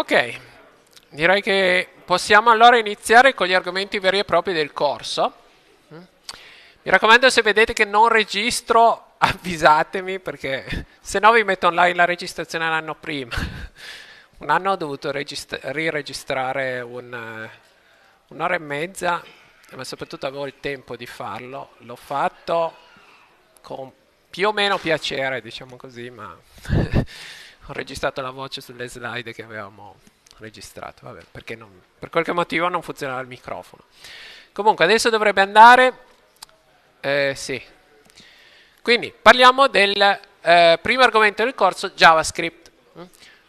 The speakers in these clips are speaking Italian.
Ok, direi che possiamo allora iniziare con gli argomenti veri e propri del corso. Mi raccomando se vedete che non registro avvisatemi perché se no vi metto online la registrazione l'anno prima. Un anno ho dovuto riregistrare un, uh, un'ora e mezza, ma soprattutto avevo il tempo di farlo. L'ho fatto con più o meno piacere, diciamo così, ma... ho registrato la voce sulle slide che avevamo registrato, vabbè, perché non, per qualche motivo non funzionava il microfono. Comunque adesso dovrebbe andare, eh, sì. Quindi parliamo del eh, primo argomento del corso JavaScript.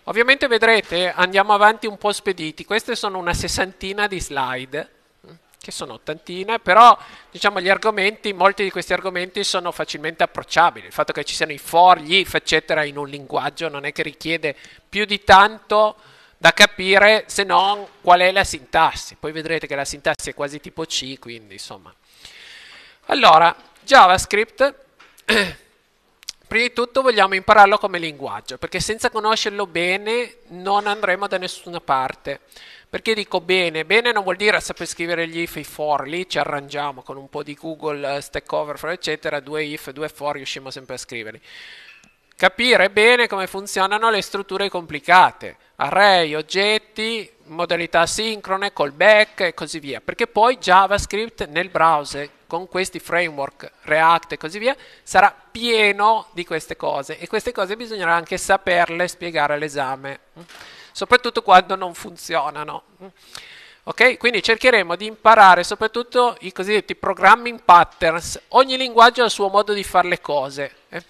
Ovviamente vedrete, andiamo avanti un po' spediti, queste sono una sessantina di slide che sono ottantine, però diciamo gli argomenti, molti di questi argomenti sono facilmente approcciabili. Il fatto che ci siano i for, gli if, eccetera, in un linguaggio non è che richiede più di tanto da capire se non qual è la sintassi. Poi vedrete che la sintassi è quasi tipo C, quindi insomma. Allora, JavaScript, prima di tutto vogliamo impararlo come linguaggio, perché senza conoscerlo bene non andremo da nessuna parte. Perché dico bene? Bene non vuol dire saper scrivere gli if e i for, lì ci arrangiamo con un po' di Google, eh, Stack Overflow, eccetera, due if, due for riusciamo sempre a scriverli. Capire bene come funzionano le strutture complicate, array, oggetti, modalità sincrone, callback e così via, perché poi JavaScript nel browser con questi framework, React e così via, sarà pieno di queste cose e queste cose bisognerà anche saperle spiegare all'esame soprattutto quando non funzionano. Okay? Quindi cercheremo di imparare soprattutto i cosiddetti programming patterns. Ogni linguaggio ha il suo modo di fare le cose. Eh?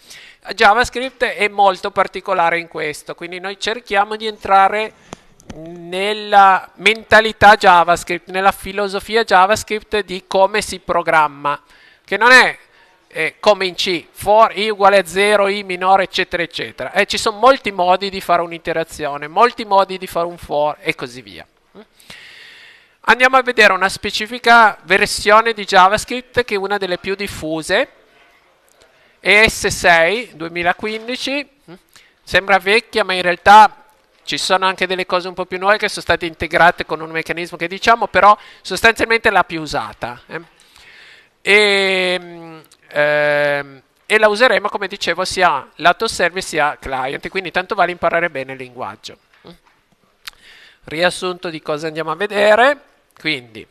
JavaScript è molto particolare in questo, quindi noi cerchiamo di entrare nella mentalità JavaScript, nella filosofia JavaScript di come si programma, che non è eh, come in C, for i uguale a 0, i minore, eccetera, eccetera. Eh, ci sono molti modi di fare un'interazione, molti modi di fare un for e così via. Mm? Andiamo a vedere una specifica versione di JavaScript che è una delle più diffuse, ES6 2015, mm? sembra vecchia ma in realtà ci sono anche delle cose un po' più nuove che sono state integrate con un meccanismo che diciamo, però sostanzialmente è la più usata. Eh. E, ehm, ehm, e la useremo come dicevo sia lato server sia client quindi tanto vale imparare bene il linguaggio riassunto di cosa andiamo a vedere quindi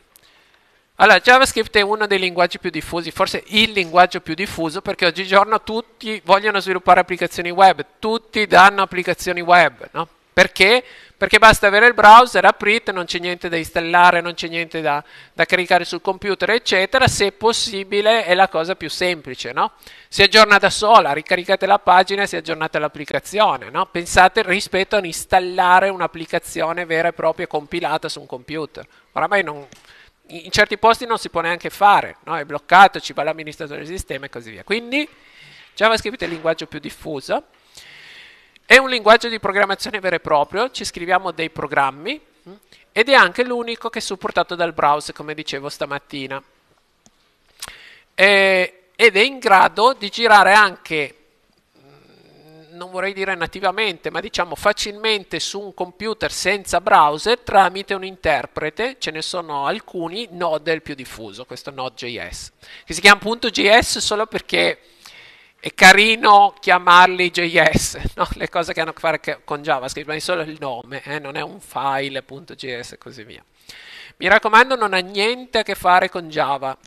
allora, JavaScript è uno dei linguaggi più diffusi, forse il linguaggio più diffuso, perché oggigiorno tutti vogliono sviluppare applicazioni web, tutti danno applicazioni web, no? Perché? Perché basta avere il browser, aprite, non c'è niente da installare, non c'è niente da, da caricare sul computer, eccetera. Se possibile è la cosa più semplice, no? Si aggiorna da sola, ricaricate la pagina e si aggiornate l'applicazione, no? Pensate rispetto a installare un'applicazione vera e propria compilata su un computer. Oramai non, in certi posti non si può neanche fare, no? è bloccato, ci va l'amministratore del sistema e così via. Quindi JavaScript è il linguaggio più diffuso è un linguaggio di programmazione vero e proprio, ci scriviamo dei programmi mm, ed è anche l'unico che è supportato dal browser, come dicevo stamattina. E, ed è in grado di girare anche, mm, non vorrei dire nativamente, ma diciamo facilmente su un computer senza browser tramite un interprete, ce ne sono alcuni, Node è il più diffuso, questo Node.js, che si chiama .js solo perché è carino chiamarli JS, no? le cose che hanno a che fare con JavaScript, ma è solo il nome, eh? non è un file.js e così via. Mi raccomando, non ha niente a che fare con Java.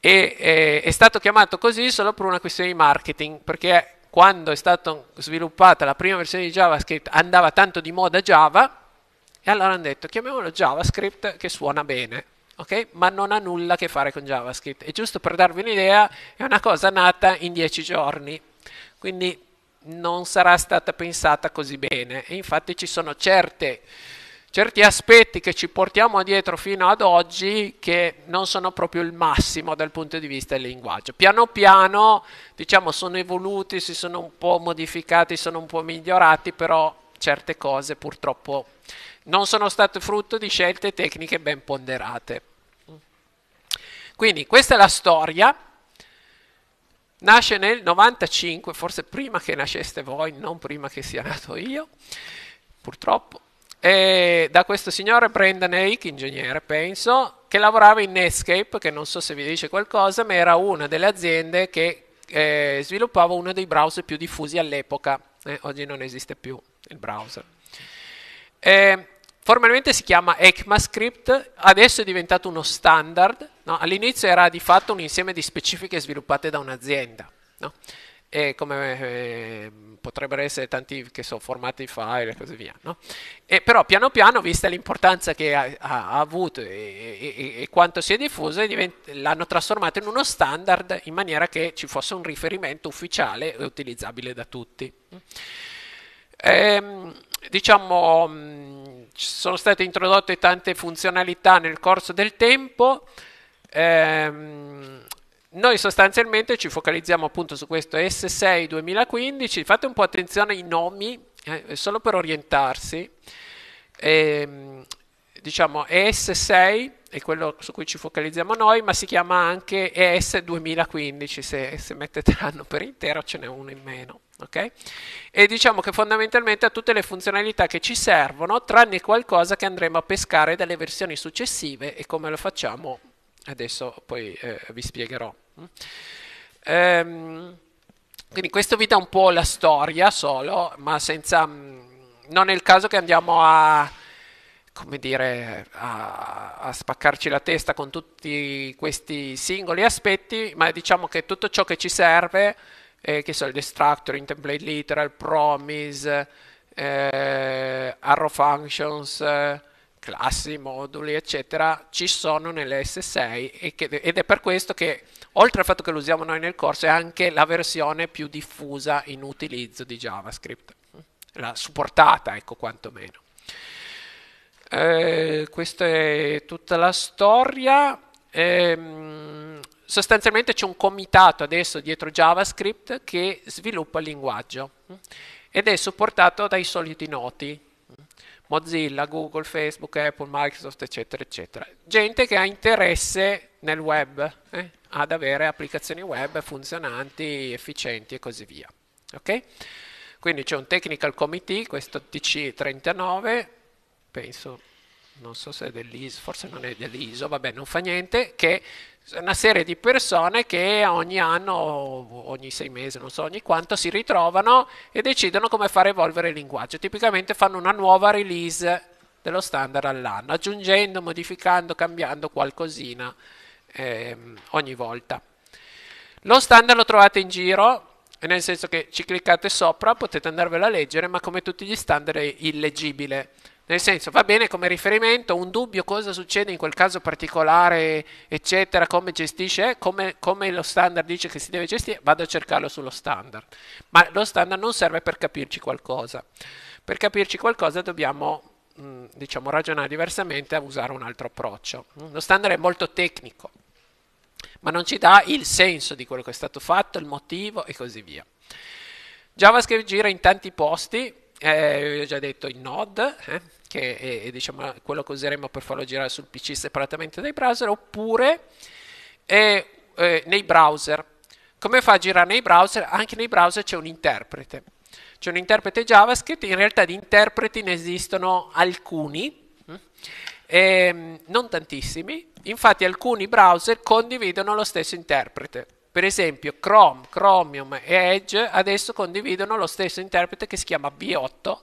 E, eh, è stato chiamato così solo per una questione di marketing, perché quando è stata sviluppata la prima versione di JavaScript andava tanto di moda Java, e allora hanno detto chiamiamolo JavaScript che suona bene ok? Ma non ha nulla a che fare con JavaScript. E giusto per darvi un'idea, è una cosa nata in dieci giorni, quindi non sarà stata pensata così bene. E infatti ci sono certe, certi aspetti che ci portiamo dietro fino ad oggi che non sono proprio il massimo dal punto di vista del linguaggio. Piano piano, diciamo, sono evoluti, si sono un po' modificati, sono un po' migliorati, però certe cose purtroppo non sono state frutto di scelte tecniche ben ponderate. Quindi questa è la storia, nasce nel 95, forse prima che nasceste voi, non prima che sia nato io, purtroppo, e da questo signore Brendan Hake, ingegnere penso, che lavorava in Netscape, che non so se vi dice qualcosa, ma era una delle aziende che eh, sviluppava uno dei browser più diffusi all'epoca, eh, oggi non esiste più il browser. Eh, Formalmente si chiama ECMAScript, adesso è diventato uno standard, no? all'inizio era di fatto un insieme di specifiche sviluppate da un'azienda. No? e come eh, potrebbero essere tanti che sono formati file e così via. No? E però piano piano, vista l'importanza che ha, ha avuto e, e, e, quanto si è diffuso, l'hanno trasformato in uno standard in maniera che ci fosse un riferimento ufficiale e utilizzabile da tutti. Ehm, diciamo, mh, mm, sono state introdotte tante funzionalità nel corso del tempo. Ehm, noi sostanzialmente ci focalizziamo appunto su questo S6 2015, fate un po' attenzione ai nomi, eh, solo per orientarsi. Ehm, diciamo ES6 è quello su cui ci focalizziamo noi, ma si chiama anche ES 2015, se, se l'anno per intero ce n'è uno in meno. Okay? E diciamo che fondamentalmente ha tutte le funzionalità che ci servono, tranne qualcosa che andremo a pescare dalle versioni successive e come lo facciamo adesso poi eh, vi spiegherò. Ehm, quindi questo vi dà un po' la storia solo, ma senza... Mm, non è il caso che andiamo a come dire, a, a, spaccarci la testa con tutti questi singoli aspetti, ma diciamo che tutto ciò che ci serve eh, che so, il destructor in template literal, promise, eh, arrow functions, classi, moduli, eccetera, ci sono nelle S6 che, ed è per questo che oltre al fatto che lo usiamo noi nel corso è anche la versione più diffusa in utilizzo di JavaScript, la supportata, ecco quantomeno. Eh, questa è tutta la storia. Eh, sostanzialmente c'è un comitato adesso dietro JavaScript che sviluppa il linguaggio mm, ed è supportato dai soliti noti, mm, Mozilla, Google, Facebook, Apple, Microsoft, eccetera, eccetera. Gente che ha interesse nel web, eh? ad avere applicazioni web funzionanti, efficienti e così via. Okay? Quindi c'è un technical committee, questo TC39, penso, non so se è dell'ISO, forse non è dell'ISO, vabbè, non fa niente, che una serie di persone che ogni anno, ogni sei mesi, non so ogni quanto, si ritrovano e decidono come far evolvere il linguaggio. Tipicamente fanno una nuova release dello standard all'anno, aggiungendo, modificando, cambiando qualcosina ehm, ogni volta. Lo standard lo trovate in giro, nel senso che ci cliccate sopra, potete andarvelo a leggere, ma come tutti gli standard è illeggibile. Nel senso, va bene come riferimento, un dubbio cosa succede in quel caso particolare, eccetera, come gestisce, eh, come, come lo standard dice che si deve gestire, vado a cercarlo sullo standard. Ma lo standard non serve per capirci qualcosa. Per capirci qualcosa dobbiamo mm, diciamo, ragionare diversamente a usare un altro approccio. Mm, lo standard è molto tecnico, ma non ci dà il senso di quello che è stato fatto, il motivo e così via. JavaScript gira in tanti posti, eh, vi ho già detto in Node, eh che è, è diciamo, quello che useremo per farlo girare sul PC separatamente dai browser, oppure è, eh, nei browser. Come fa a girare nei browser? Anche nei browser c'è un interprete. C'è un interprete JavaScript, in realtà di interpreti ne esistono alcuni, eh, non tantissimi, infatti alcuni browser condividono lo stesso interprete. Per esempio Chrome, Chromium e Edge adesso condividono lo stesso interprete che si chiama V8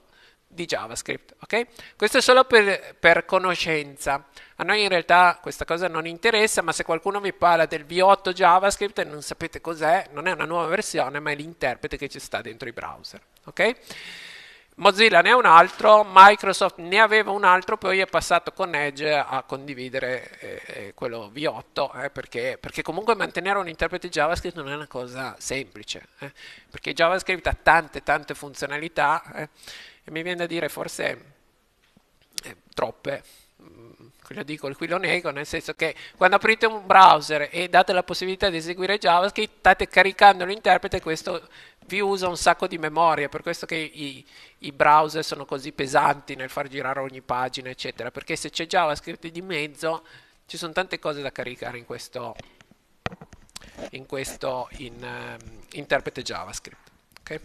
di JavaScript. Okay? Questo è solo per, per, conoscenza. A noi in realtà questa cosa non interessa, ma se qualcuno vi parla del V8 JavaScript e non sapete cos'è, non è una nuova versione, ma è l'interprete che ci sta dentro i browser. Okay? Mozilla ne ha un altro, Microsoft ne aveva un altro, poi è passato con Edge a condividere eh, eh quello V8, eh, perché, perché, comunque mantenere un interprete JavaScript non è una cosa semplice, eh, perché JavaScript ha tante tante funzionalità eh, e mi viene da dire forse eh, troppe mm, lo dico qui lo nego, nel senso che quando aprite un browser e date la possibilità di eseguire JavaScript, state caricando l'interprete e questo vi usa un sacco di memoria, per questo che i, i, browser sono così pesanti nel far girare ogni pagina, eccetera, perché se c'è JavaScript di mezzo ci sono tante cose da caricare in questo, in questo in, um, interprete JavaScript. Okay?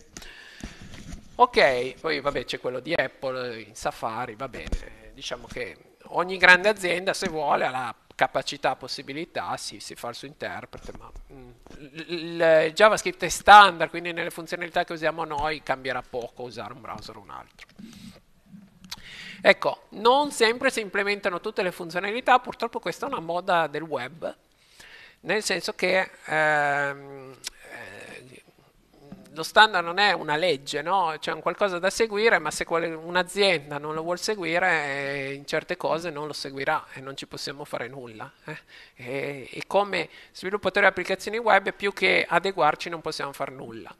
Ok, poi vabbè c'è quello di Apple, in Safari, va bene, diciamo che ogni grande azienda se vuole ha la capacità, possibilità, sì, si fa il suo interprete, ma mh, mm, il JavaScript è standard, quindi nelle funzionalità che usiamo noi cambierà poco usare un browser o un altro. Ecco, non sempre si implementano tutte le funzionalità, purtroppo questa è una moda del web, nel senso che ehm, lo standard non è una legge, no? c'è un qualcosa da seguire, ma se un'azienda non lo vuole seguire, eh, in certe cose non lo seguirà e non ci possiamo fare nulla. Eh? E, e, come sviluppatore di applicazioni web, più che adeguarci, non possiamo fare nulla.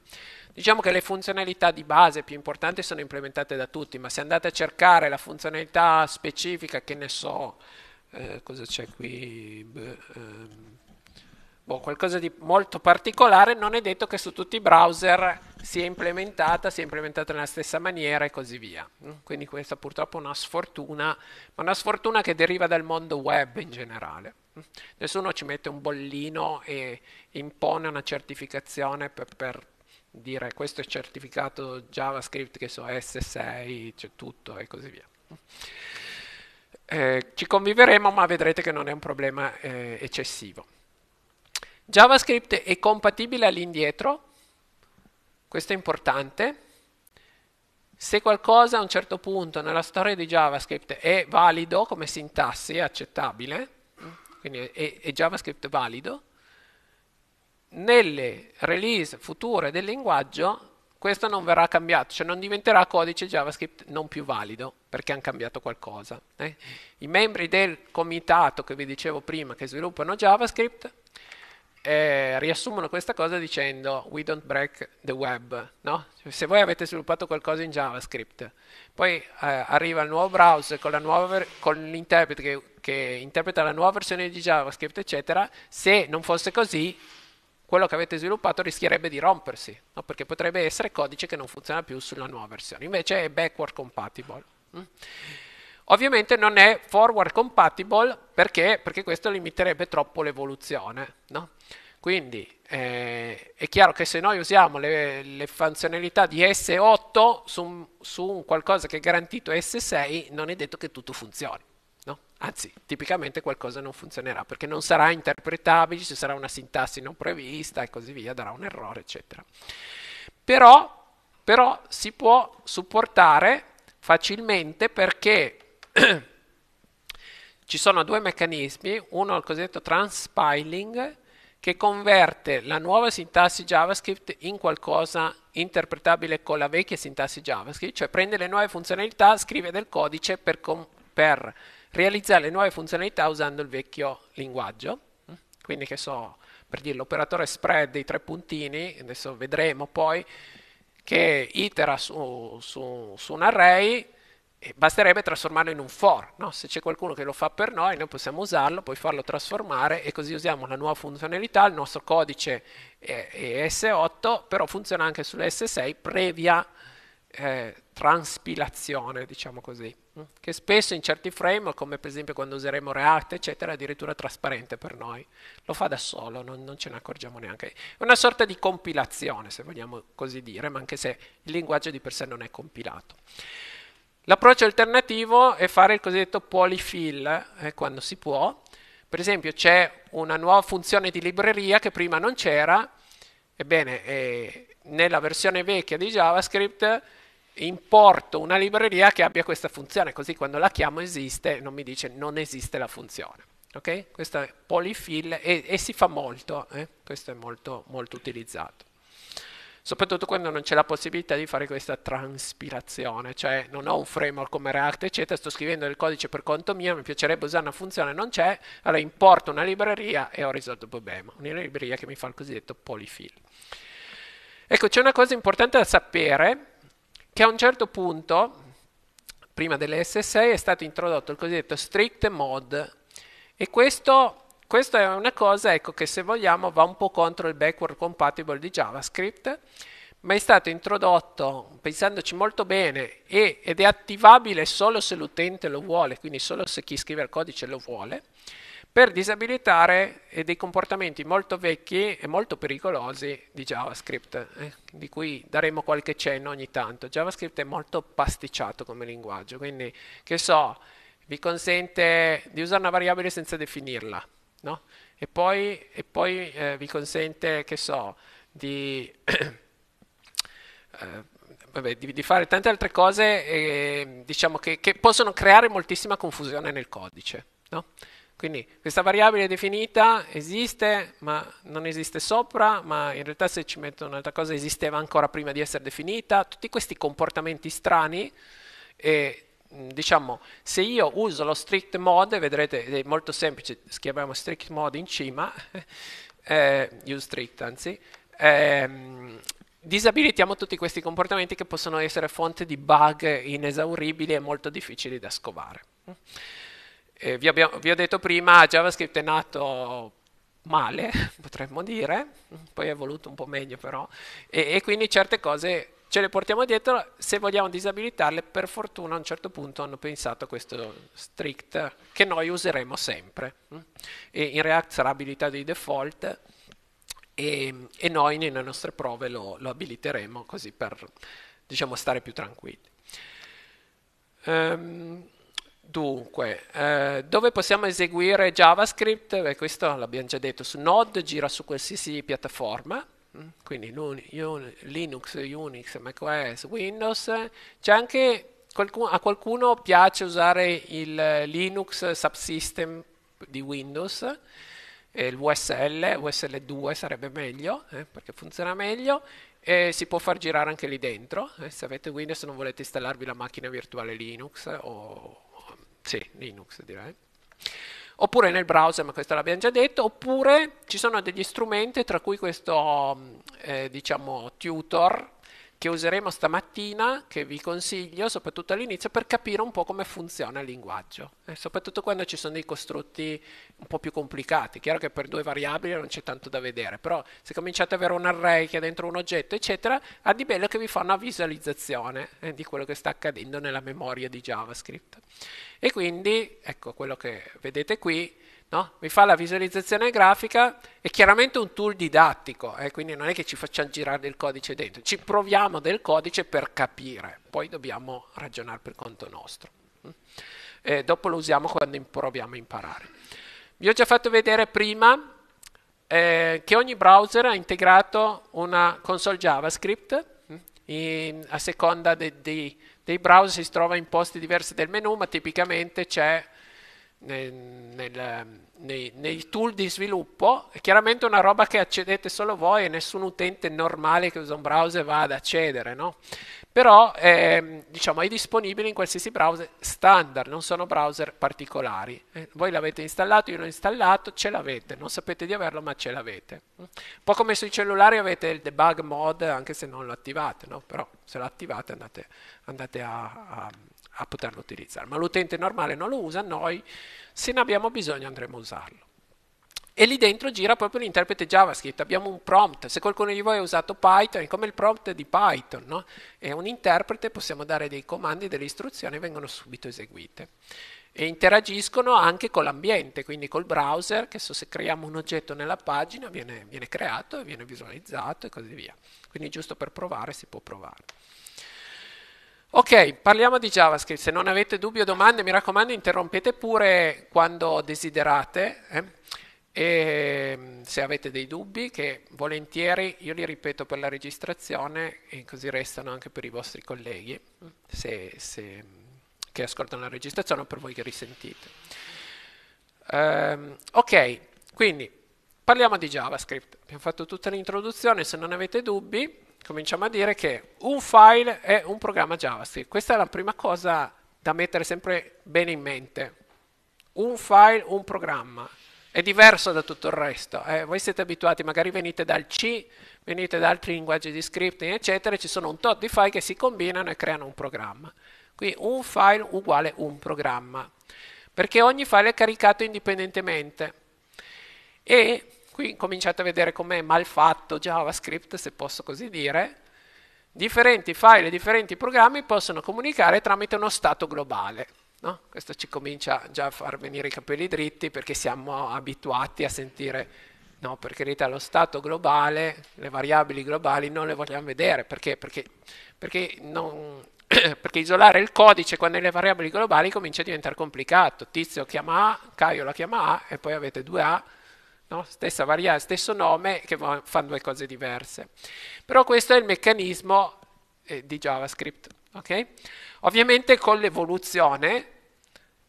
Diciamo che le funzionalità di base più importanti sono implementate da tutti, ma se andate a cercare la funzionalità specifica, che ne so, eh, cosa c'è qui? Beh, ehm boh, qualcosa di molto particolare, non è detto che su tutti i browser sia implementata, sia implementata nella stessa maniera e così via. Mm, quindi questa purtroppo è una sfortuna, ma una sfortuna che deriva dal mondo web in generale. Mm, nessuno ci mette un bollino e impone una certificazione per, per dire questo è certificato JavaScript che so S6, c'è tutto e così via. Mm. Eh, ci conviveremo ma vedrete che non è un problema eh, eccessivo. JavaScript è compatibile all'indietro, questo è importante. Se qualcosa a un certo punto nella storia di JavaScript è valido come sintassi, è accettabile, quindi è, è JavaScript valido, nelle release future del linguaggio questo non verrà cambiato, cioè non diventerà codice JavaScript non più valido perché hanno cambiato qualcosa. Eh? I membri del comitato che vi dicevo prima che sviluppano JavaScript eh, riassumono questa cosa dicendo we don't break the web, no? Se voi avete sviluppato qualcosa in JavaScript, poi eh, arriva il nuovo browser con, ver- con l'interprete che, che, interpreta la nuova versione di JavaScript, eccetera, se non fosse così, quello che avete sviluppato rischierebbe di rompersi, no? perché potrebbe essere codice che non funziona più sulla nuova versione, invece è backward compatible. Mm? Ovviamente non è forward compatible perché, perché questo limiterebbe troppo l'evoluzione. No? Quindi eh, è chiaro che se noi usiamo le, le funzionalità di S8 su su un, qualcosa che è garantito S6 non è detto che tutto funzioni. No? Anzi, tipicamente qualcosa non funzionerà perché non sarà interpretabile, ci sarà una sintassi non prevista e così via, darà un errore, eccetera. Però, però si può supportare facilmente perché Ci sono due meccanismi, uno è il cosiddetto transpiling che converte la nuova sintassi JavaScript in qualcosa interpretabile con la vecchia sintassi JavaScript, cioè prende le nuove funzionalità, scrive del codice per, per realizzare le nuove funzionalità usando il vecchio linguaggio. Quindi che so, per dire l'operatore spread dei tre puntini, adesso vedremo poi, che itera su, su, su un array e basterebbe trasformarlo in un for, no? se c'è qualcuno che lo fa per noi, noi possiamo usarlo, poi farlo trasformare e così usiamo la nuova funzionalità, il nostro codice è, S8, però funziona anche sull'S6 previa eh, transpilazione, diciamo così, mm? che spesso in certi framework, come per esempio quando useremo React, eccetera, è addirittura trasparente per noi, lo fa da solo, non, non ce ne accorgiamo neanche. È una sorta di compilazione, se vogliamo così dire, ma anche se il linguaggio di per sé non è compilato. L'approccio alternativo è fare il cosiddetto polyfill, eh, quando si può. Per esempio c'è una nuova funzione di libreria che prima non c'era, ebbene eh, nella versione vecchia di JavaScript importo una libreria che abbia questa funzione, così quando la chiamo esiste, non mi dice non esiste la funzione. Ok? Questo è polyfill e, e si fa molto, eh? questo è molto, molto utilizzato soprattutto quando non c'è la possibilità di fare questa transpirazione, cioè non ho un framework come React, eccetera, sto scrivendo del codice per conto mio, mi piacerebbe usare una funzione, non c'è, allora importo una libreria e ho risolto il problema, una libreria che mi fa il cosiddetto polyfill. Ecco, c'è una cosa importante da sapere, che a un certo punto, prima delle S6, è stato introdotto il cosiddetto strict mode, e questo questa è una cosa ecco, che se vogliamo va un po' contro il backward compatible di JavaScript, ma è stato introdotto pensandoci molto bene e, ed è attivabile solo se l'utente lo vuole, quindi solo se chi scrive il codice lo vuole, per disabilitare eh, dei comportamenti molto vecchi e molto pericolosi di JavaScript, eh, di cui daremo qualche cenno ogni tanto. JavaScript è molto pasticciato come linguaggio, quindi che so, vi consente di usare una variabile senza definirla no? E poi, e poi eh, vi consente, che so, di... eh, Vabbè, di, di, fare tante altre cose eh, diciamo che, che, possono creare moltissima confusione nel codice. No? Quindi questa variabile definita esiste, ma non esiste sopra, ma in realtà se ci metto un'altra cosa esisteva ancora prima di essere definita. Tutti questi comportamenti strani eh, Mm, diciamo, se io uso lo strict mode, vedrete, è molto semplice, scriviamo strict mode in cima, eh, use strict anzi, eh, disabilitiamo tutti questi comportamenti che possono essere fonte di bug inesauribili e molto difficili da scovare. Eh, vi, abbiamo, vi ho detto prima, JavaScript è nato male, potremmo dire, poi è evoluto un po' meglio però, e, e quindi certe cose ce le portiamo dietro, se vogliamo disabilitarle, per fortuna a un certo punto hanno pensato a questo strict che noi useremo sempre. E in React sarà abilitato di default e, e noi nelle nostre prove lo, lo, abiliteremo così per diciamo, stare più tranquilli. Um, Dunque, eh, dove possiamo eseguire JavaScript? Beh, questo l'abbiamo già detto, su Node gira su qualsiasi piattaforma, quindi Linux, Unix, macOS, Windows, c'è anche qualcuno, a qualcuno piace usare il Linux subsystem di Windows, eh, il USL, VSL2 sarebbe meglio eh, perché funziona meglio e si può far girare anche lì dentro, eh, se avete Windows non volete installarvi la macchina virtuale Linux o sì, Linux direi oppure nel browser, ma questo l'abbiamo già detto, oppure ci sono degli strumenti, tra cui questo mm, eh, diciamo, tutor che useremo stamattina, che vi consiglio soprattutto all'inizio per capire un po' come funziona il linguaggio, eh, soprattutto quando ci sono dei costrutti un po' più complicati. Chiaro che per due variabili non c'è tanto da vedere, però se cominciate ad avere un array che è dentro un oggetto, eccetera, ha di bello che vi fa una visualizzazione eh, di quello che sta accadendo nella memoria di JavaScript. E quindi, ecco quello che vedete qui, no? mi fa la visualizzazione grafica, è chiaramente un tool didattico, eh? quindi non è che ci facciamo girare del codice dentro, ci proviamo del codice per capire, poi dobbiamo ragionare per conto nostro. Mm? E dopo lo usiamo quando proviamo a imparare. Vi ho già fatto vedere prima eh, che ogni browser ha integrato una console JavaScript mm? in, a seconda de, de, dei browser si trova in posti diversi del menu, ma tipicamente c'è nel, nel, nei, nei, tool di sviluppo. È chiaramente una roba che accedete solo voi e nessun utente normale che usa un browser va ad accedere, no? però eh, diciamo, è disponibile in qualsiasi browser standard, non sono browser particolari. Eh, voi l'avete installato, io l'ho installato, ce l'avete, non sapete di averlo ma ce l'avete. Un po' come sui cellulari avete il debug mode anche se non lo attivate, no? però se lo attivate andate, andate a, a, a poterlo utilizzare, ma l'utente normale non lo usa, noi se ne abbiamo bisogno andremo a usarlo e lì dentro gira proprio l'interprete JavaScript. Abbiamo un prompt, se qualcuno di voi ha usato Python, è come il prompt di Python, no? è un interprete, possiamo dare dei comandi, delle istruzioni vengono subito eseguite. E interagiscono anche con l'ambiente, quindi col browser, che so, se creiamo un oggetto nella pagina viene, viene creato, viene visualizzato e così via. Quindi giusto per provare si può provare. Ok, parliamo di JavaScript, se non avete dubbi o domande mi raccomando interrompete pure quando desiderate. Eh? E mm, se avete dei dubbi, che volentieri io li ripeto per la registrazione e così restano anche per i vostri colleghi se, se, mm, che ascoltano la registrazione o per voi che risentite. Um, ok, quindi parliamo di JavaScript. Abbiamo fatto tutta l'introduzione, se non avete dubbi cominciamo a dire che un file è un programma JavaScript. Questa è la prima cosa da mettere sempre bene in mente. Un file, un programma è diverso da tutto il resto. Eh, voi siete abituati, magari venite dal C, venite da altri linguaggi di scripting, eccetera, ci sono un tot di file che si combinano e creano un programma. Qui un file uguale un programma, perché ogni file è caricato indipendentemente. E qui cominciate a vedere com'è malfatto JavaScript, se posso così dire. Differenti file e differenti programmi possono comunicare tramite uno stato globale. No? Questo ci comincia già a far venire i capelli dritti perché siamo abituati a sentire, no, per carità, lo stato globale, le variabili globali non le vogliamo vedere, perché? Perché, perché, non, perché isolare il codice quando le variabili globali comincia a diventare complicato. Tizio chiama A, Caio la chiama A e poi avete due A No? stessa variabile, stesso nome, che fanno due cose diverse. Però questo è il meccanismo eh, di JavaScript. Okay? Ovviamente con l'evoluzione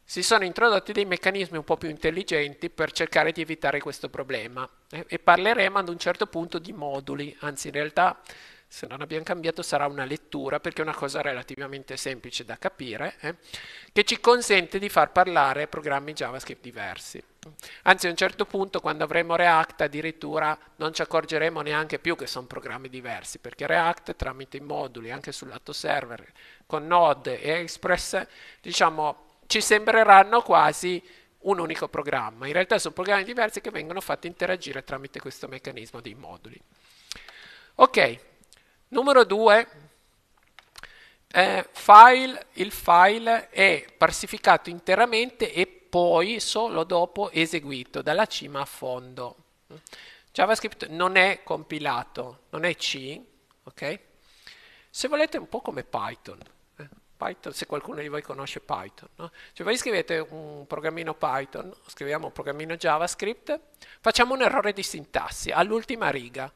si sono introdotti dei meccanismi un po' più intelligenti per cercare di evitare questo problema eh, e parleremo ad un certo punto di moduli, anzi in realtà se non abbiamo cambiato sarà una lettura perché è una cosa relativamente semplice da capire eh? che ci consente di far parlare programmi JavaScript diversi. Anzi, a un certo punto, quando avremo React, addirittura non ci accorgeremo neanche più che sono programmi diversi, perché React tramite i moduli, anche sul lato server, con Node e Express, diciamo, ci sembreranno quasi un unico programma. In realtà sono programmi diversi che vengono fatti interagire tramite questo meccanismo dei moduli. Ok, numero due, eh, file, il file è parsificato interamente e poi solo dopo eseguito dalla cima a fondo. JavaScript non è compilato, non è C, ok? Se volete un po' come Python, eh? Python se qualcuno di voi conosce Python, no? cioè voi scrivete un programmino Python, scriviamo un programmino JavaScript, facciamo un errore di sintassi all'ultima riga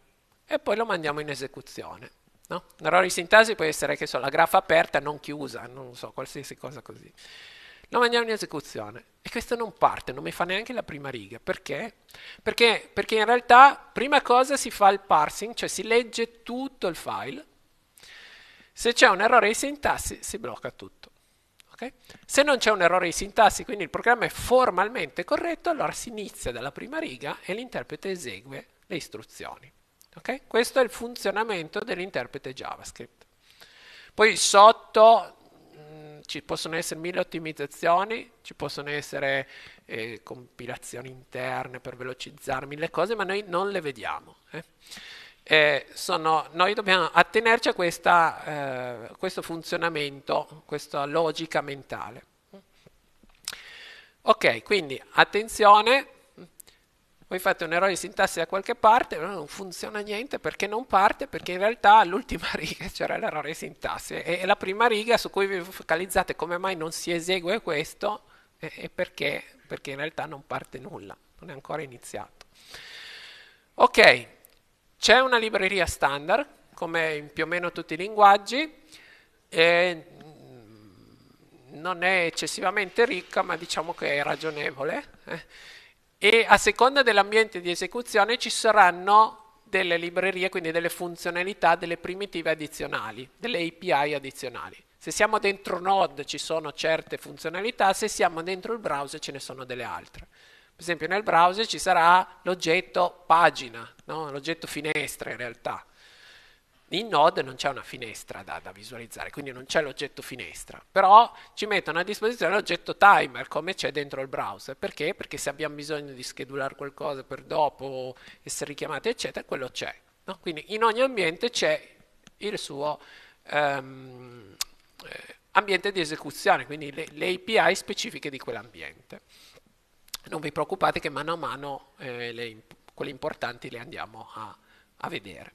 e poi lo mandiamo in esecuzione. No? Un errore di sintassi può essere che so, la graffa aperta non chiusa, non so, qualsiasi cosa così. Lo mandiamo in esecuzione. E questo non parte, non mi fa neanche la prima riga. Perché? Perché, perché in realtà prima cosa si fa il parsing, cioè si legge tutto il file. Se c'è un errore di sintassi si blocca tutto. Okay? Se non c'è un errore di sintassi, quindi il programma è formalmente corretto, allora si inizia dalla prima riga e l'interprete esegue le istruzioni. Okay? Questo è il funzionamento dell'interprete JavaScript. Poi sotto ci possono essere mille ottimizzazioni, ci possono essere eh, compilazioni interne per velocizzare mille cose, ma noi non le vediamo. Eh. Eh, sono, noi dobbiamo attenerci a questa, eh, questo funzionamento, questa logica mentale. Ok, quindi attenzione voi fate un errore di sintassi da qualche parte, no, non funziona niente perché non parte, perché in realtà all'ultima riga c'era l'errore di sintassi e la prima riga su cui vi focalizzate come mai non si esegue questo e perché, perché in realtà non parte nulla, non è ancora iniziato. Ok, c'è una libreria standard, come in più o meno tutti i linguaggi, mm, non è eccessivamente ricca, ma diciamo che è ragionevole. Eh e a seconda dell'ambiente di esecuzione ci saranno delle librerie, quindi delle funzionalità, delle primitive addizionali, delle API addizionali. Se siamo dentro Node ci sono certe funzionalità, se siamo dentro il browser ce ne sono delle altre. Per esempio nel browser ci sarà l'oggetto pagina, no? l'oggetto finestra in realtà. In Node non c'è una finestra da, da visualizzare, quindi non c'è l'oggetto finestra, però ci mettono a disposizione l'oggetto timer come c'è dentro il browser. Perché? Perché se abbiamo bisogno di schedulare qualcosa per dopo, essere richiamati, eccetera, quello c'è. No? Quindi in ogni ambiente c'è il suo ehm, eh, ambiente di esecuzione, quindi le, le API specifiche di quell'ambiente. Non vi preoccupate che mano a mano eh, le, quelle importanti le andiamo a, a vedere.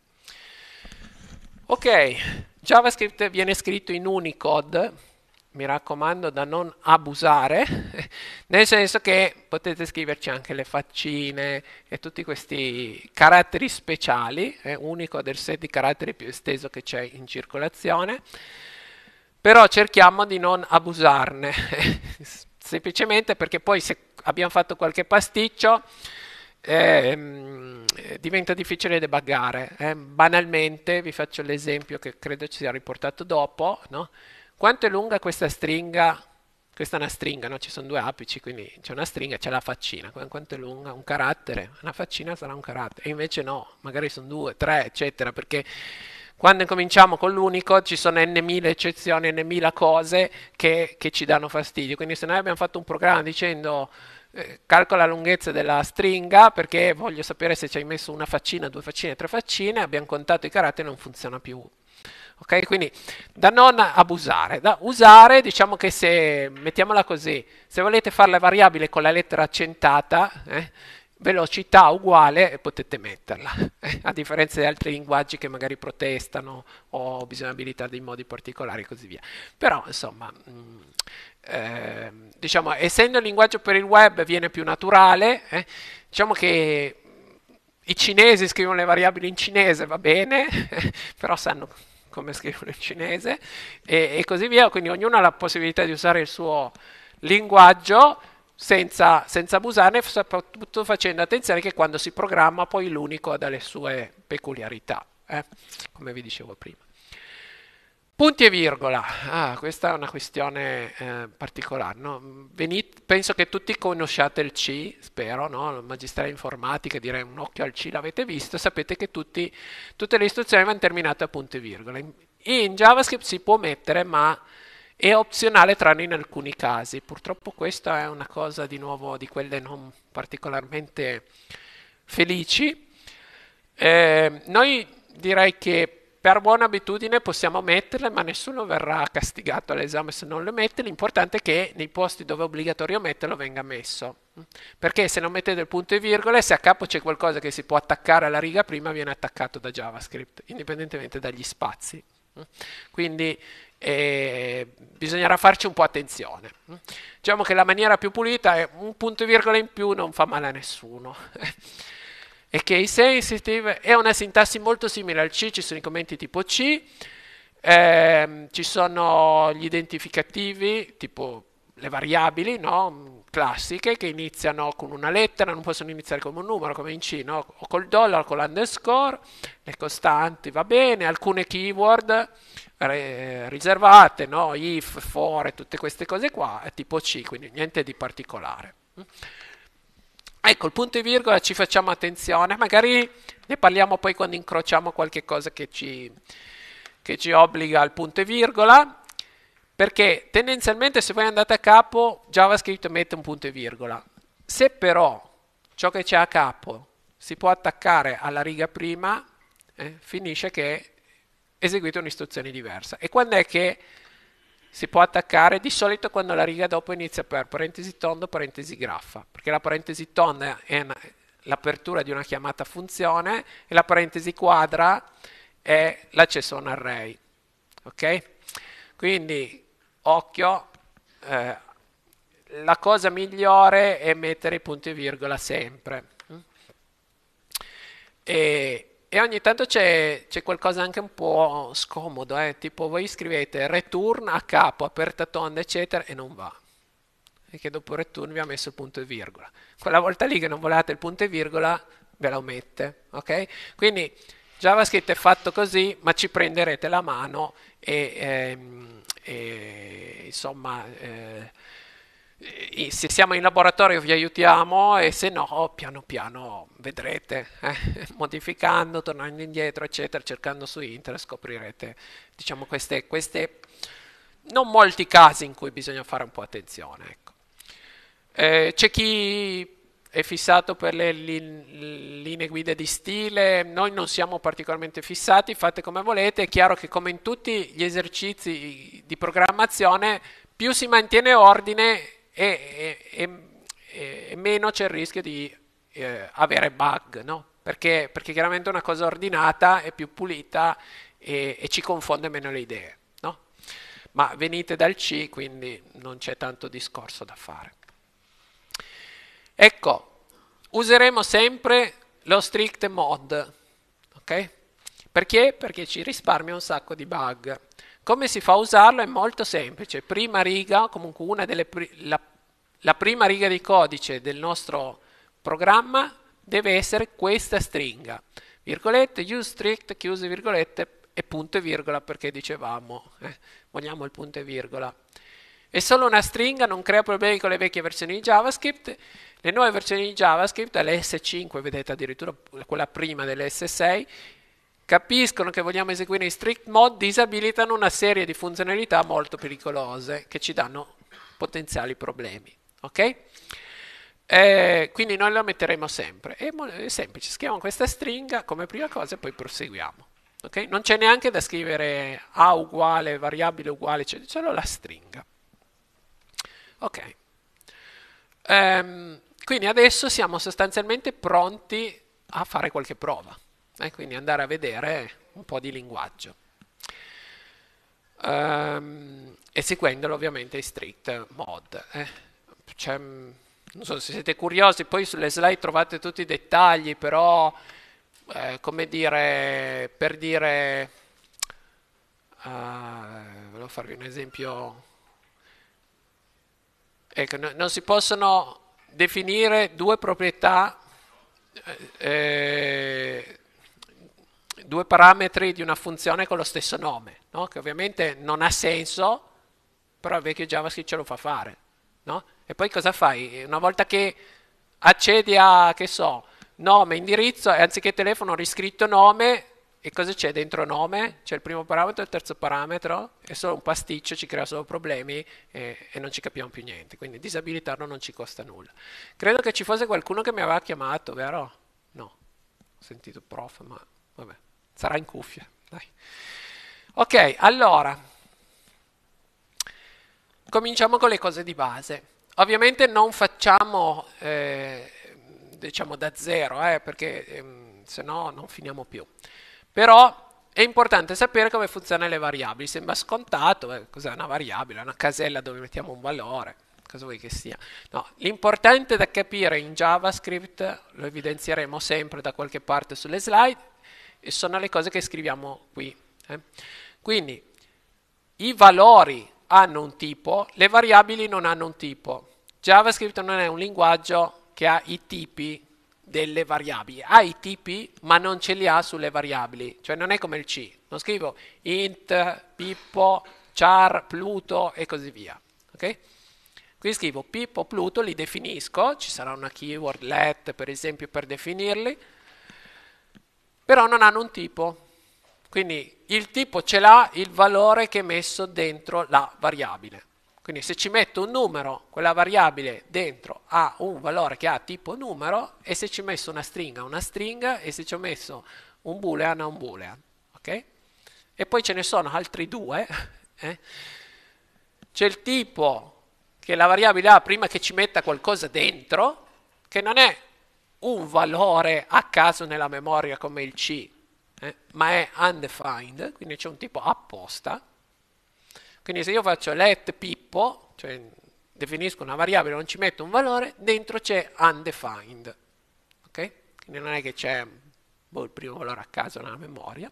Ok, JavaScript viene scritto in Unicode, mi raccomando da non abusare, nel senso che potete scriverci anche le faccine e tutti questi caratteri speciali, eh, è eh, unico del set di caratteri più esteso che c'è in circolazione, però cerchiamo di non abusarne, semplicemente perché poi se abbiamo fatto qualche pasticcio, eh, diventa difficile debuggare. Eh. Banalmente, vi faccio l'esempio che credo ci sia riportato dopo, no? quanto è lunga questa stringa? Questa è una stringa, no? ci sono due apici, quindi c'è una stringa, c'è la faccina. Quanto è lunga? Un carattere? Una faccina sarà un carattere, e invece no, magari sono due, tre, eccetera, perché quando cominciamo con l'unico ci sono n.000 eccezioni, n.000 cose che, che ci danno fastidio. Quindi se noi abbiamo fatto un programma dicendo eh, la lunghezza della stringa perché voglio sapere se ci hai messo una faccina, due faccine, tre faccine, abbiamo contato i caratteri, e non funziona più. Ok, quindi da non abusare, da usare diciamo che se, mettiamola così, se volete fare la variabile con la lettera accentata, eh, velocità uguale potete metterla, eh, a differenza di altri linguaggi che magari protestano o bisogna abilitare dei modi particolari e così via. Però insomma... Mh, mm, Ehm, diciamo, essendo il linguaggio per il web viene più naturale, eh, diciamo che i cinesi scrivono le variabili in cinese, va bene, però sanno come scrivono in cinese e, e, così via, quindi ognuno ha la possibilità di usare il suo linguaggio senza, senza abusarne, soprattutto facendo attenzione che quando si programma poi l'unico ha delle sue peculiarità, eh, come vi dicevo prima. Punti e virgola, ah, questa è una questione eh, particolare. No? Venite, penso che tutti conosciate il C, spero, no? il magistrale informatica, direi un occhio al C, l'avete visto, sapete che tutti, tutte le istruzioni vanno terminate a punti e virgola. In, JavaScript si può mettere, ma è opzionale tranne in alcuni casi. Purtroppo questa è una cosa di nuovo di quelle non particolarmente felici. Eh, noi direi che per buona abitudine possiamo metterle, ma nessuno verrà castigato all'esame se non le mette. L'importante è che nei posti dove è obbligatorio metterlo venga messo. Perché se non mettete il punto e virgola, se a capo c'è qualcosa che si può attaccare alla riga prima, viene attaccato da JavaScript, indipendentemente dagli spazi. Quindi eh, bisognerà farci un po' attenzione. Diciamo che la maniera più pulita è un punto e virgola in più non fa male a nessuno è che i sensitive è una sintassi molto simile al C, ci sono i commenti tipo C, eh, ci sono gli identificativi, tipo le variabili no? classiche che iniziano con una lettera, non possono iniziare con un numero come in C, no? o col dollaro, con l'underscore, le costanti va bene, alcune keyword eh, riservate, no? if, for tutte queste cose qua, è tipo C, quindi niente di particolare. Ecco, il punto e virgola ci facciamo attenzione, magari ne parliamo poi quando incrociamo qualche cosa che ci, che ci obbliga al punto e virgola, perché tendenzialmente se voi andate a capo JavaScript mette un punto e virgola. Se però ciò che c'è a capo si può attaccare alla riga prima, eh, finisce che eseguite un'istruzione diversa. E quando è che si può attaccare di solito quando la riga dopo inizia per parentesi tondo, parentesi graffa, perché la parentesi tonda è una, l'apertura di una chiamata funzione e la parentesi quadra è l'accesso a un array. Ok? Quindi occhio, eh, la cosa migliore è mettere i punti e virgola sempre. E, e ogni tanto c'è, c'è, qualcosa anche un po' scomodo, eh? tipo voi scrivete return a capo, aperta tonda, eccetera, e non va. Perché dopo return vi ha messo il punto e virgola. Quella volta lì che non volevate il punto e virgola, ve lo mette. Ok? Quindi JavaScript è fatto così, ma ci prenderete la mano e, ehm, e insomma... Eh, se siamo in laboratorio vi aiutiamo e se no oh, piano piano vedrete, eh? modificando, tornando indietro, eccetera, cercando su internet scoprirete diciamo, queste, queste, non molti casi in cui bisogna fare un po' attenzione. Ecco. Eh, c'è chi è fissato per le linee guida di stile, noi non siamo particolarmente fissati, fate come volete, è chiaro che come in tutti gli esercizi di programmazione più si mantiene ordine e, e, e meno c'è il rischio di eh, avere bug, no? perché, perché, chiaramente una cosa ordinata è più pulita e, e ci confonde meno le idee. No? Ma venite dal C, quindi non c'è tanto discorso da fare. Ecco, useremo sempre lo strict mod, ok? Perché? Perché ci risparmia un sacco di bug. Come si fa a usarlo? È molto semplice. Prima riga, comunque una delle, la la prima riga di codice del nostro programma deve essere questa stringa, virgolette, use strict, chiuse virgolette e punto e virgola perché dicevamo, eh, vogliamo il punto e virgola. È solo una stringa, non crea problemi con le vecchie versioni di JavaScript. Le nuove versioni di JavaScript, l'S5, vedete addirittura quella prima dell'S6, capiscono che vogliamo eseguire in strict mode, disabilitano una serie di funzionalità molto pericolose che ci danno potenziali problemi ok? Eh, quindi noi la metteremo sempre. È, è semplice, scriviamo questa stringa come prima cosa e poi proseguiamo. Okay? Non c'è neanche da scrivere A uguale, variabile uguale, c'è solo la stringa. Ok. Ehm, quindi adesso siamo sostanzialmente pronti a fare qualche prova. Eh? Quindi andare a vedere un po' di linguaggio. Ehm, e seguendolo ovviamente in strict mode. Eh? cioè, mm, non so se siete curiosi, poi sulle slide trovate tutti i dettagli, però eh, come dire, per dire, uh, volevo farvi un esempio, ecco, no, non si possono definire due proprietà, eh, eh, due parametri di una funzione con lo stesso nome, no? che ovviamente non ha senso, però il vecchio JavaScript ce lo fa fare. No? E poi cosa fai? Una volta che accedi a, che so, nome, indirizzo, e anziché telefono riscritto nome, e cosa c'è dentro nome? C'è il primo parametro e il terzo parametro, è solo un pasticcio, ci crea solo problemi e, e, non ci capiamo più niente, quindi disabilitarlo non ci costa nulla. Credo che ci fosse qualcuno che mi aveva chiamato, vero? No, ho sentito prof, ma vabbè, sarà in cuffia, dai. Ok, allora, cominciamo con le cose di base. Ovviamente non facciamo eh, diciamo da zero, eh, perché ehm, se no non finiamo più. Però è importante sapere come funzionano le variabili. Sembra scontato, eh, cos'è una variabile? Una casella dove mettiamo un valore, cosa vuoi che sia. No, l'importante da capire in JavaScript, lo evidenzieremo sempre da qualche parte sulle slide, e sono le cose che scriviamo qui. Eh. Quindi i valori hanno un tipo, le variabili non hanno un tipo. JavaScript non è un linguaggio che ha i tipi delle variabili, ha i tipi ma non ce li ha sulle variabili, cioè non è come il C, non scrivo int, pippo, char, pluto e così via, ok? Qui scrivo pippo, pluto, li definisco, ci sarà una keyword let per esempio per definirli, però non hanno un tipo, quindi il tipo ce l'ha il valore che è messo dentro la variabile. Quindi se ci metto un numero, quella variabile dentro ha un valore che ha tipo numero e se ci ho messo una stringa, una stringa e se ci ho messo un boolean, un boolean. Okay? E poi ce ne sono altri due. Eh? C'è il tipo che la variabile ha prima che ci metta qualcosa dentro, che non è un valore a caso nella memoria come il C, eh? ma è undefined, quindi c'è un tipo apposta quindi se io faccio let Pippo, cioè definisco una variabile, non ci metto un valore, dentro c'è undefined. Okay? Quindi non è che c'è boh, il primo valore a caso nella memoria.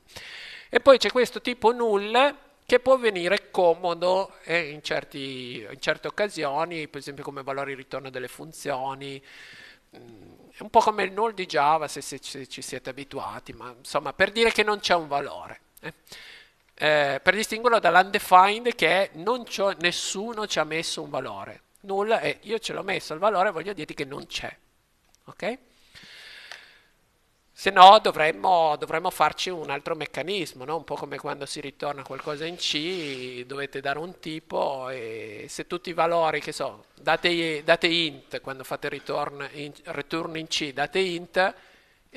E poi c'è questo tipo null che può venire comodo eh, in, certi, in, certe occasioni, per esempio come valore di ritorno delle funzioni. Mm, è un po' come il null di Java se, se, se ci siete abituati, ma insomma per dire che non c'è un valore. Eh eh, per distinguerlo dall'undefined che è non nessuno ci ha messo un valore, nulla e io ce l'ho messo il valore, voglio dirti che non c'è, ok? Se no dovremmo, dovremmo, farci un altro meccanismo, no? un po' come quando si ritorna qualcosa in C, dovete dare un tipo e se tutti i valori, che so, date, date int quando fate return in, return in C, date int,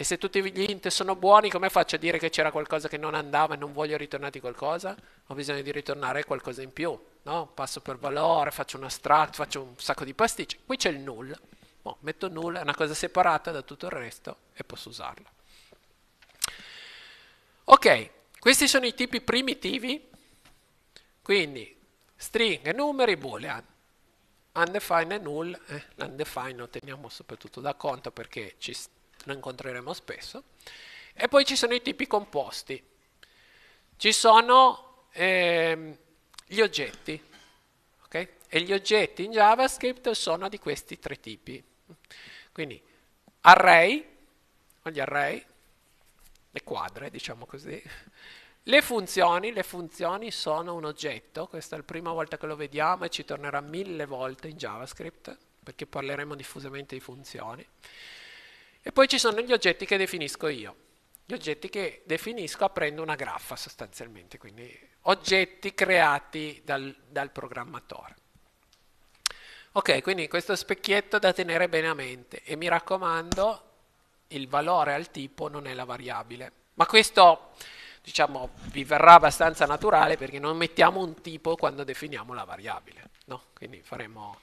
e se tutti gli int sono buoni, come faccio a dire che c'era qualcosa che non andava e non voglio ritornare qualcosa? Ho bisogno di ritornare qualcosa in più, no? Passo per valore, faccio una astratto, faccio un sacco di pasticci. Qui c'è il null. Boh, metto null, è una cosa separata da tutto il resto e posso usarla. Ok, questi sono i tipi primitivi, quindi stringhe, numeri, boolean. Undefined e null, eh, l'undefined lo teniamo soprattutto da conto perché ci sta lo incontreremo spesso. E poi ci sono i tipi composti. Ci sono eh, gli oggetti. Okay? E gli oggetti in JavaScript sono di questi tre tipi. Quindi array, gli array, le quadre, diciamo così. Le funzioni, le funzioni sono un oggetto, questa è la prima volta che lo vediamo e ci tornerà mille volte in JavaScript, perché parleremo diffusamente di funzioni. E poi ci sono gli oggetti che definisco io. Gli oggetti che definisco aprendo una graffa sostanzialmente, quindi oggetti creati dal, dal programmatore. Ok, quindi questo specchietto da tenere bene a mente e mi raccomando il valore al tipo non è la variabile. Ma questo diciamo, vi verrà abbastanza naturale perché non mettiamo un tipo quando definiamo la variabile, no? Quindi faremo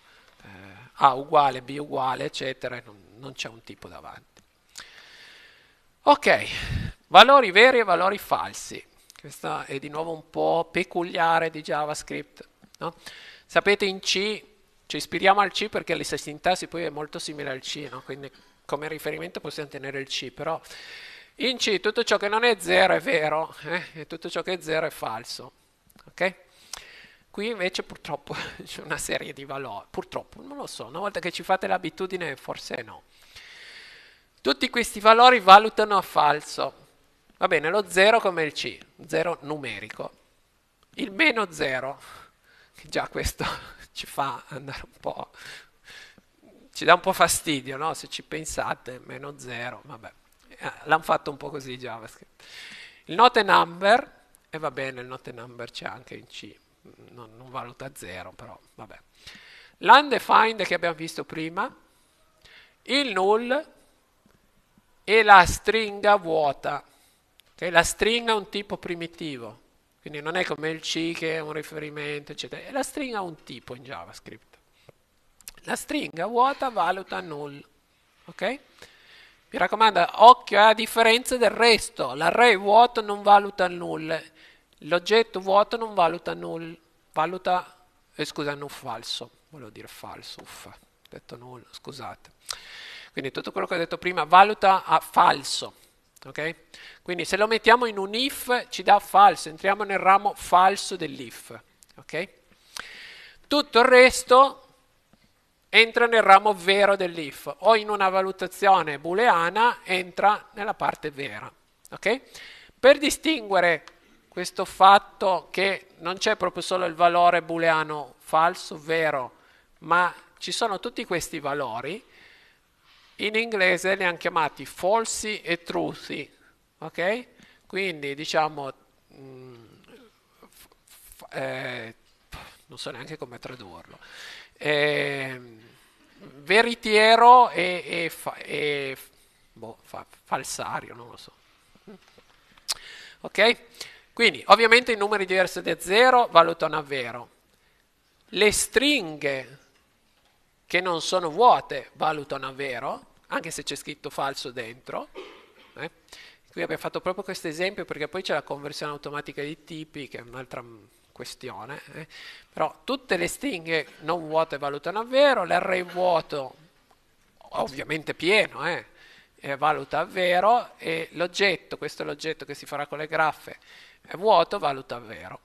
eh, A uguale, B uguale, eccetera, non, non c'è un tipo davanti. Ok, valori veri e valori falsi. Questo è di nuovo un po' peculiare di JavaScript. No? Sapete in C, ci ispiriamo al C perché la sintassi poi è molto simile al C, no? quindi come riferimento possiamo tenere il C, però in C tutto ciò che non è 0 è vero eh? e tutto ciò che è 0 è falso. Okay? Qui invece purtroppo c'è una serie di valori, purtroppo non lo so, una volta che ci fate l'abitudine forse no. Tutti questi valori valutano a falso. Va bene, lo 0 come il C, 0 numerico. Il meno 0, che già questo ci fa andare un po'... ci dà un po' fastidio, no? Se ci pensate, meno 0, vabbè. Eh, l'hanno fatto un po' così JavaScript. Il note number, e va bene, il note number c'è anche in C non, non valuta zero, però vabbè. L'undefined che abbiamo visto prima, il null e la stringa vuota. Okay? La stringa è un tipo primitivo, quindi non è come il C che è un riferimento, eccetera. E la stringa è un tipo in JavaScript. La stringa vuota valuta null. Ok? Mi raccomando, occhio a differenza del resto. L'array vuoto non valuta null. L'oggetto vuoto non valuta null, valuta, eh, scusa, non falso, volevo dire falso, uff, ho detto nulla, scusate. Quindi tutto quello che ho detto prima valuta a falso, ok? Quindi se lo mettiamo in un if ci dà falso, entriamo nel ramo falso dell'if, ok? Tutto il resto entra nel ramo vero dell'if o in una valutazione booleana entra nella parte vera, ok? Per distinguere questo fatto che non c'è proprio solo il valore booleano falso, vero, ma ci sono tutti questi valori, in inglese li hanno chiamati falsi e trusi, ok? Quindi diciamo, mh, mm, eh, non so neanche come tradurlo, eh, veritiero e, e, fa, e boh, fa, falsario, non lo so. Ok? Quindi ovviamente i numeri diversi da 0 valutano a vero. Le stringhe che non sono vuote valutano a vero, anche se c'è scritto falso dentro. Eh? Qui abbiamo fatto proprio questo esempio perché poi c'è la conversione automatica di tipi che è un'altra mm, questione. Eh? Però tutte le stringhe non vuote valutano a vero, l'array vuoto ovviamente pieno, eh? valuta a vero e l'oggetto, questo è l'oggetto che si farà con le graffe, è vuoto, valuta vero.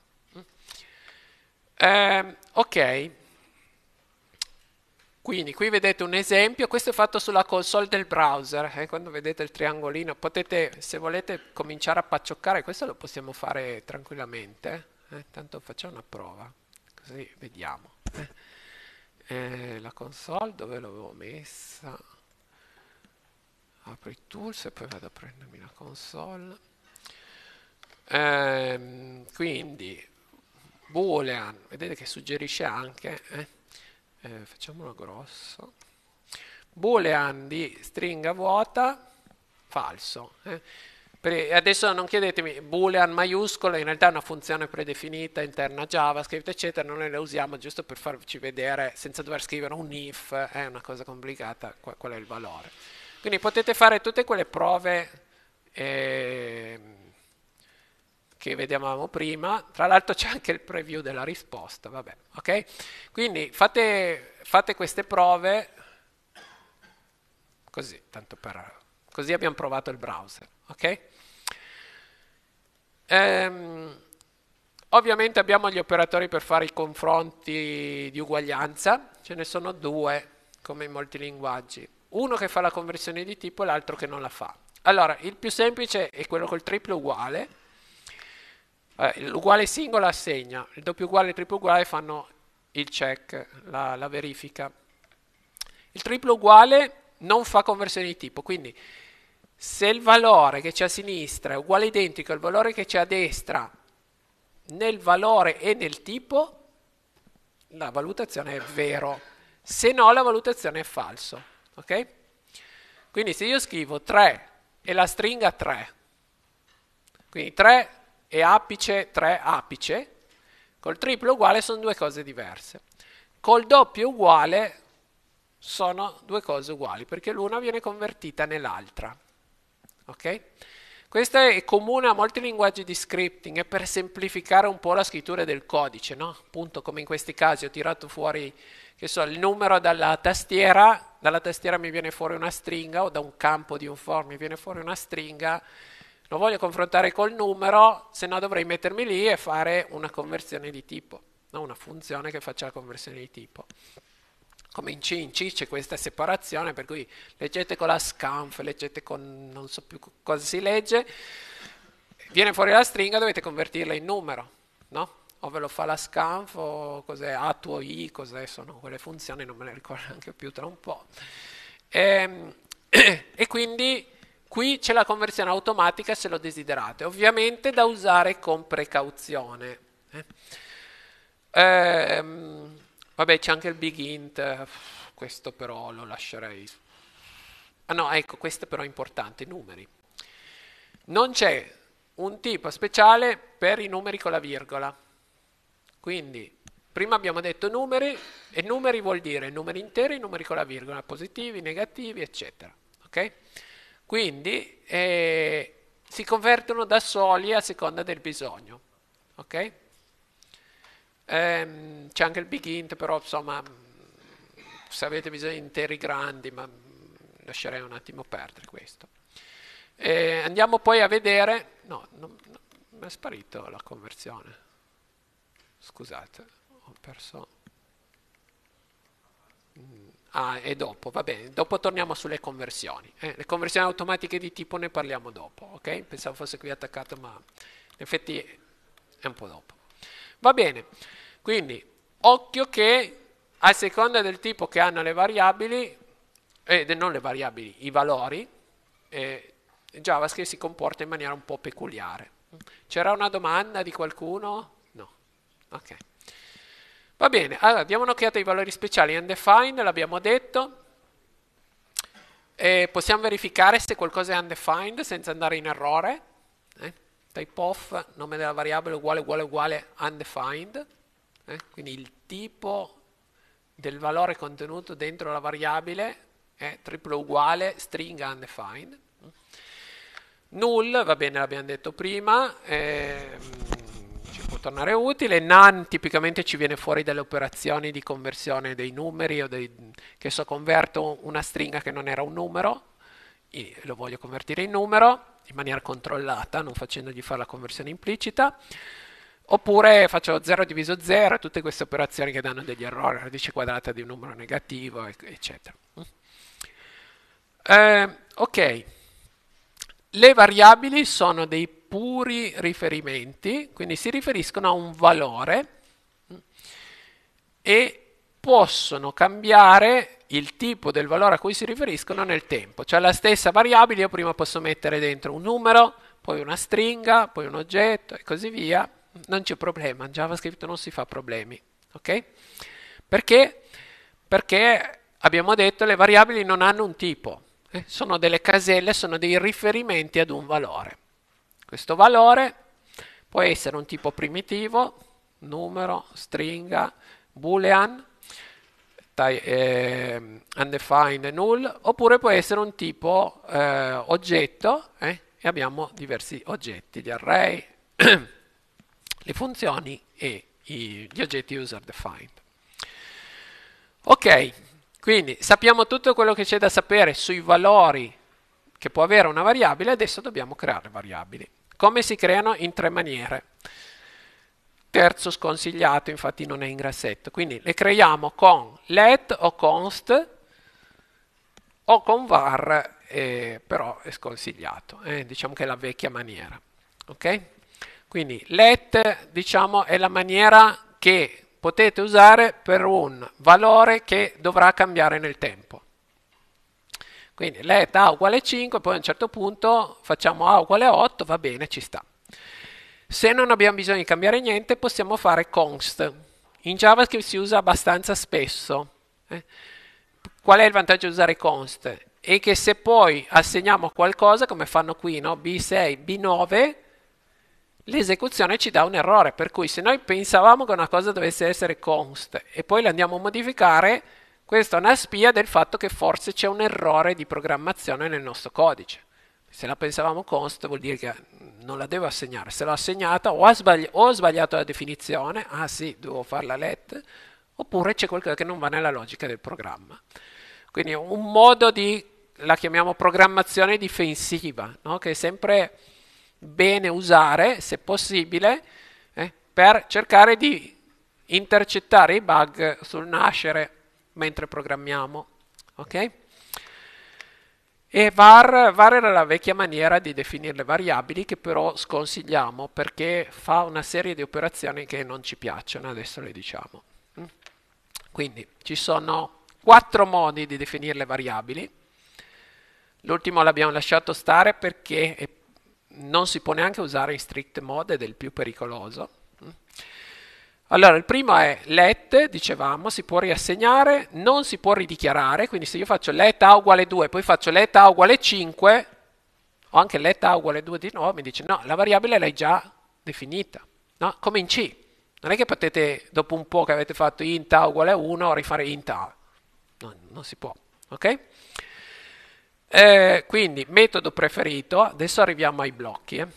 Eh, ok, quindi qui vedete un esempio, questo è fatto sulla console del browser, eh, quando vedete il triangolino potete, se volete cominciare a paccioccare, questo lo possiamo fare tranquillamente, eh. eh, tanto facciamo una prova, così vediamo. Eh, eh la console dove l'avevo messa? Apri tools e poi vado a prendermi la console. Ehm, quindi, Boolean, vedete che suggerisce anche, eh? eh facciamolo grosso, Boolean di stringa vuota, falso. Eh? adesso non chiedetemi boolean maiuscolo, in realtà è una funzione predefinita interna a JavaScript, eccetera, noi la usiamo giusto per farci vedere senza dover scrivere un if, è una cosa complicata, qual, è il valore. Quindi potete fare tutte quelle prove eh, che vedevamo prima, tra l'altro c'è anche il preview della risposta, vabbè, ok? Quindi fate, fate queste prove così, tanto per... così abbiamo provato il browser, ok? Ehm, ovviamente abbiamo gli operatori per fare i confronti di uguaglianza, ce ne sono due come in molti linguaggi, uno che fa la conversione di tipo e l'altro che non la fa. Allora, il più semplice è quello col triplo uguale, eh, l'uguale singolo assegna, il doppio uguale e il triplo uguale fanno il check, la, la verifica. Il triplo uguale non fa conversione di tipo, quindi se il valore che c'è a sinistra è uguale identico al valore che c'è a destra nel valore e nel tipo, la valutazione è vero, se no la valutazione è falso. Ok? Quindi se io scrivo 3 e la stringa 3, quindi 3 e apice 3 apice, col triplo uguale sono due cose diverse. Col doppio uguale sono due cose uguali, perché l'una viene convertita nell'altra. Ok? Questo è comune a molti linguaggi di scripting, è per semplificare un po' la scrittura del codice, no? Appunto, come in questi casi ho tirato fuori, che so, il numero dalla tastiera, dalla tastiera mi viene fuori una stringa o da un campo di un for mi viene fuori una stringa, lo voglio confrontare col numero, se no dovrei mettermi lì e fare una conversione di tipo, no? una funzione che faccia la conversione di tipo. Come in C, in C c'è questa separazione, per cui leggete con la scanf, leggete con non so più cosa si legge, viene fuori la stringa, dovete convertirla in numero, no? o ve lo fa la scanf o cos'è attuo i, cos'è sono quelle funzioni, non me le ricordo neanche più tra un po'. E, ehm, e quindi Qui c'è la conversione automatica se lo desiderate, ovviamente da usare con precauzione. Eh? Ehm, vabbè, c'è anche il big int, questo però lo lascerei. Ah no, ecco, questo però è importante, i numeri. Non c'è un tipo speciale per i numeri con la virgola. Quindi, prima abbiamo detto numeri, e numeri vuol dire numeri interi, numeri con la virgola, positivi, negativi, eccetera. Ok? Quindi eh, si convertono da soli a seconda del bisogno. Ok? Ehm, c'è anche il big int, però insomma, se avete bisogno di interi grandi, ma lascerei un attimo perdere questo. Eh, andiamo poi a vedere, no, non, non, è sparito la conversione, scusate, ho perso... Mm. Ah, e dopo, va bene, dopo torniamo sulle conversioni. Eh, le conversioni automatiche di tipo ne parliamo dopo, ok? Pensavo fosse qui attaccato, ma in effetti è un po' dopo. Va bene, quindi occhio che a seconda del tipo che hanno le variabili, eh, non le variabili, i valori, eh, JavaScript si comporta in maniera un po' peculiare. C'era una domanda di qualcuno? No. Ok. Va bene, allora diamo un'occhiata ai valori speciali undefined, l'abbiamo detto. E possiamo verificare se qualcosa è undefined senza andare in errore. Eh? Type of, nome della variabile uguale uguale uguale undefined. Eh? Quindi il tipo del valore contenuto dentro la variabile è triplo uguale string undefined. Null, va bene, l'abbiamo detto prima. Ehm, può tornare utile. None tipicamente ci viene fuori dalle operazioni di conversione dei numeri o dei, che so converto una stringa che non era un numero, lo voglio convertire in numero in maniera controllata, non facendogli fare la conversione implicita. Oppure faccio 0 diviso 0, tutte queste operazioni che danno degli errori, radice quadrata di un numero negativo, eccetera. Eh, ok, le variabili sono dei puri riferimenti, quindi si riferiscono a un valore e possono cambiare il tipo del valore a cui si riferiscono nel tempo, cioè la stessa variabile io prima posso mettere dentro un numero, poi una stringa, poi un oggetto e così via, non c'è problema, in JavaScript non si fa problemi, ok? Perché? Perché abbiamo detto le variabili non hanno un tipo, eh? sono delle caselle, sono dei riferimenti ad un valore. Questo valore può essere un tipo primitivo, numero, stringa, boolean, eh, undefined, null, oppure può essere un tipo eh, oggetto eh, e abbiamo diversi oggetti, gli array, le funzioni e i, gli oggetti user defined. Ok, quindi sappiamo tutto quello che c'è da sapere sui valori che può avere una variabile, adesso dobbiamo creare variabili. Come si creano? In tre maniere. Terzo sconsigliato, infatti non è in grassetto. Quindi le creiamo con let o const o con var, eh, però è sconsigliato. Eh, diciamo che è la vecchia maniera. Ok? Quindi let diciamo, è la maniera che potete usare per un valore che dovrà cambiare nel tempo. Quindi let A uguale 5, poi a un certo punto facciamo A uguale 8, va bene, ci sta. Se non abbiamo bisogno di cambiare niente, possiamo fare const. In JavaScript si usa abbastanza spesso. Eh. Qual è il vantaggio di usare const? È che se poi assegniamo qualcosa, come fanno qui, no? B6, B9, l'esecuzione ci dà un errore. Per cui se noi pensavamo che una cosa dovesse essere const e poi la andiamo a modificare, questa è una spia del fatto che forse c'è un errore di programmazione nel nostro codice. Se la pensavamo const vuol dire che non la devo assegnare, se l'ho assegnata o ho, sbagli- o ho sbagliato la definizione, ah sì, devo farla let, oppure c'è qualcosa che non va nella logica del programma. Quindi un modo di, la chiamiamo programmazione difensiva, no? che è sempre bene usare, se possibile, eh, per cercare di intercettare i bug sul nascere mentre programmiamo. Okay? E var, var, era la vecchia maniera di definire le variabili che però sconsigliamo perché fa una serie di operazioni che non ci piacciono, adesso le diciamo. Mm? Quindi ci sono quattro modi di definire le variabili. L'ultimo l'abbiamo lasciato stare perché non si può neanche usare in strict mode ed è il più pericoloso. Allora, il primo è let, dicevamo, si può riassegnare, non si può ridichiarare, quindi se io faccio let a uguale 2, poi faccio let a uguale 5, o anche let a uguale 2 di nuovo, mi dice no, la variabile l'hai già definita, no? come in C. Non è che potete, dopo un po' che avete fatto int a uguale 1, rifare int a. No, non si può, ok? Eh, quindi, metodo preferito, adesso arriviamo ai blocchi. Eh.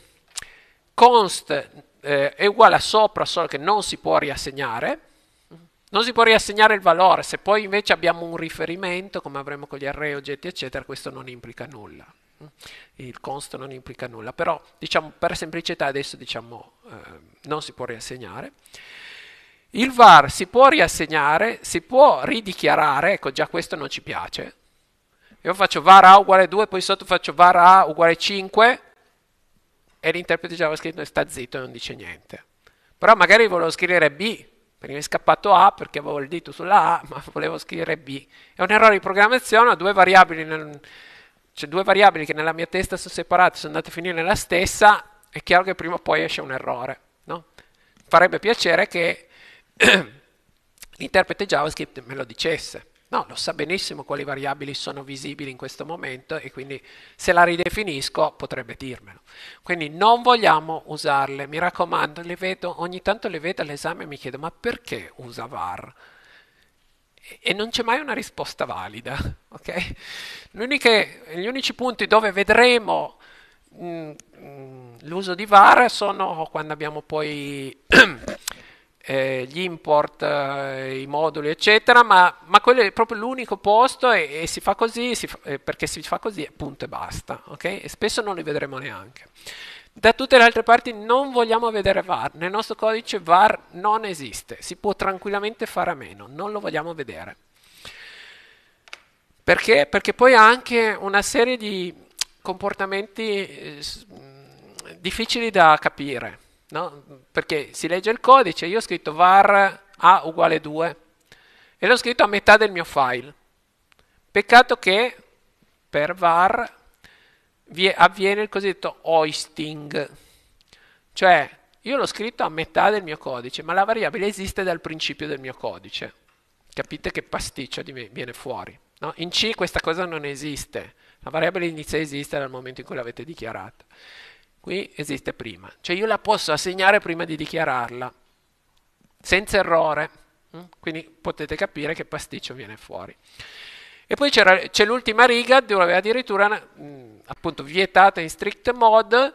Const eh, è uguale a sopra, solo che non si può riassegnare. Non si può riassegnare il valore, se poi invece abbiamo un riferimento, come avremo con gli array, oggetti, eccetera, questo non implica nulla. Il const non implica nulla, però diciamo, per semplicità adesso diciamo eh, non si può riassegnare. Il var si può riassegnare, si può ridichiarare, ecco già questo non ci piace. Io faccio var a uguale 2, poi sotto faccio var a uguale 5, e l'interprete JavaScript sta zitto e non dice niente. Però magari volevo scrivere B, perché mi è scappato A perché avevo il dito sulla A, ma volevo scrivere B. È un errore di programmazione, ho due variabili, nel, cioè due variabili che nella mia testa sono separate, sono andate a finire nella stessa, è chiaro che prima o poi esce un errore. No? Farebbe piacere che l'interprete JavaScript me lo dicesse. No, lo sa benissimo quali variabili sono visibili in questo momento e quindi se la ridefinisco potrebbe dirmelo. Quindi non vogliamo usarle, mi raccomando, vedo, ogni tanto le vedo all'esame e mi chiedo ma perché usa VAR? e non c'è mai una risposta valida. Okay? gli unici punti dove vedremo mh, mm, mh, mm, l'uso di VAR sono quando abbiamo poi eh, gli import, eh, i moduli, eccetera, ma, ma, quello è proprio l'unico posto e, e si fa così si fa, eh, perché si fa così, punto e basta. Okay? E spesso non li vedremo neanche. Da tutte le altre parti non vogliamo vedere VAR, nel nostro codice VAR non esiste, si può tranquillamente fare a meno, non lo vogliamo vedere. Perché? Perché poi ha anche una serie di comportamenti eh, difficili da capire no? perché si legge il codice, io ho scritto var a uguale 2 e l'ho scritto a metà del mio file. Peccato che per var avviene il cosiddetto hoisting, cioè io l'ho scritto a metà del mio codice, ma la variabile esiste dal principio del mio codice. Capite che pasticcio viene fuori. No? In C questa cosa non esiste, la variabile inizia a esistere dal momento in cui l'avete dichiarata qui esiste prima, cioè io la posso assegnare prima di dichiararla, senza errore, mm? quindi potete capire che pasticcio viene fuori. E poi c'è l'ultima riga dove addirittura mm, appunto vietata in strict mode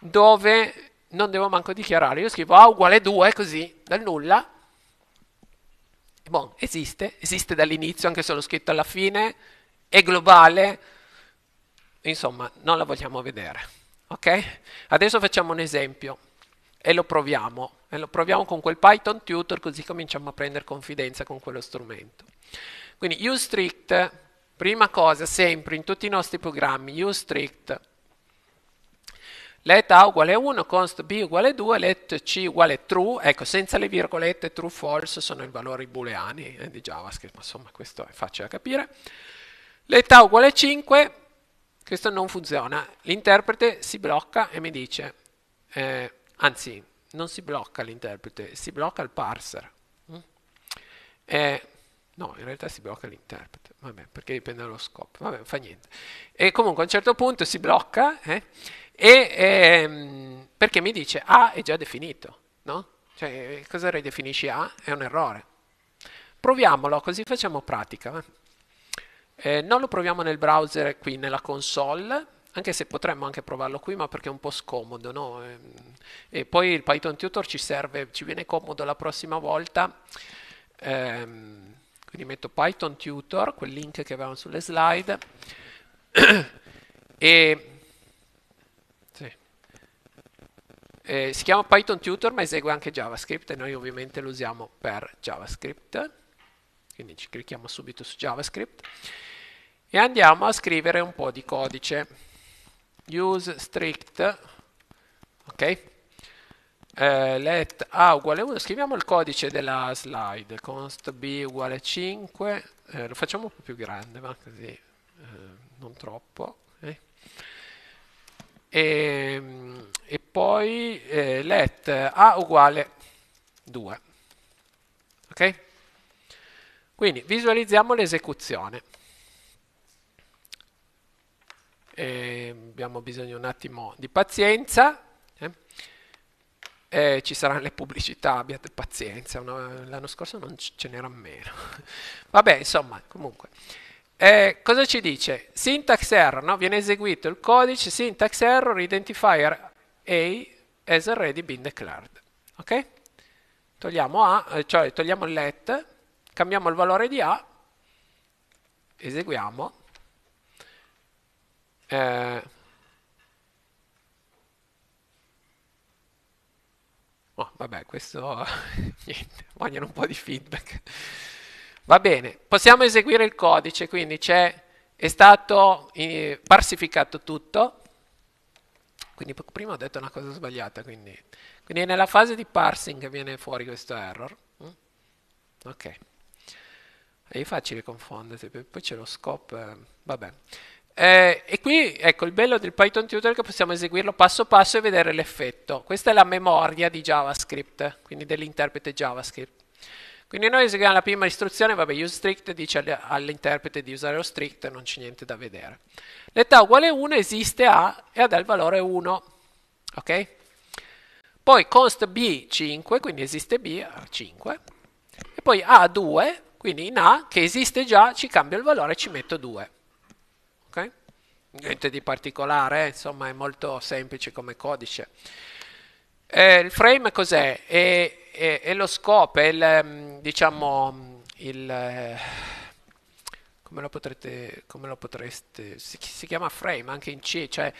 dove non devo manco dichiarare. Io scrivo A uguale 2 così dal nulla. Bon, esiste, esiste dall'inizio anche se l'ho scritto alla fine, è globale, insomma non la vogliamo vedere. Ok? Adesso facciamo un esempio e lo proviamo. E lo proviamo con quel Python tutor così cominciamo a prendere confidenza con quello strumento. Quindi useStrict, prima cosa sempre in tutti i nostri programmi, useStrict let A uguale 1, const B uguale 2, let C uguale true, ecco senza le virgolette true false sono i valori booleani eh, di JavaScript, ma insomma questo è facile da capire. Let A uguale 5, questo non funziona. L'interprete si blocca e mi dice, eh, anzi, non si blocca l'interprete, si blocca il parser. Mm? Eh, no, in realtà si blocca l'interprete, vabbè, perché dipende dallo scopo, vabbè, fa niente. E comunque a un certo punto si blocca eh, e, ehm, perché mi dice A è già definito, no? Cioè, cosa ridefinisci A? È un errore. Proviamolo, così facciamo pratica. Eh, non lo proviamo nel browser qui nella console, anche se potremmo anche provarlo qui, ma perché è un po' scomodo, no? Ehm, e poi il Python Tutor ci serve, ci viene comodo la prossima volta. Ehm, quindi metto Python Tutor, quel link che avevamo sulle slide, e, sì. e, eh, si chiama Python Tutor ma esegue anche JavaScript e noi ovviamente lo usiamo per JavaScript, quindi ci clicchiamo subito su JavaScript e andiamo a scrivere un po' di codice use strict ok eh, let a uguale 1 scriviamo il codice della slide const b uguale 5 eh, lo facciamo un po' più grande ma così eh, non troppo eh. e, e, poi eh, let a uguale 2 ok quindi visualizziamo l'esecuzione eh, abbiamo bisogno un attimo di pazienza. Eh? Eh, ci saranno le pubblicità, abbiate pazienza, no, l'anno scorso non ce n'era meno. Vabbè, insomma, comunque. Eh, cosa ci dice? Syntax error, no? viene eseguito il codice syntax error identifier A has already been declared. Ok? Togliamo A, eh, cioè togliamo il let, cambiamo il valore di A, eseguiamo eh, oh, vabbè, questo niente, vogliono un po' di feedback. Va bene, possiamo eseguire il codice, quindi c'è, è stato eh, parsificato tutto. Quindi prima ho detto una cosa sbagliata, quindi, quindi è nella fase di parsing che viene fuori questo error. Mm? Ok. È facile confondersi, poi c'è lo scope, eh, vabbè. Eh, e qui ecco il bello del Python Tutor è che possiamo eseguirlo passo passo e vedere l'effetto. Questa è la memoria di JavaScript, quindi dell'interprete JavaScript. Quindi noi eseguiamo la prima istruzione, vabbè, use strict dice all'interprete di usare lo strict, non c'è niente da vedere. L'età uguale 1 esiste a e ha il valore 1, ok? Poi const b 5, quindi esiste b a 5, e poi a 2, quindi in a che esiste già ci cambio il valore e ci metto 2 niente di particolare, eh? insomma è molto semplice come codice. Eh, il frame cos'è? È, è, è lo scopo, è il, ehm, diciamo, il, come, lo potrete, come lo potreste, si, si, chiama frame anche in C, cioè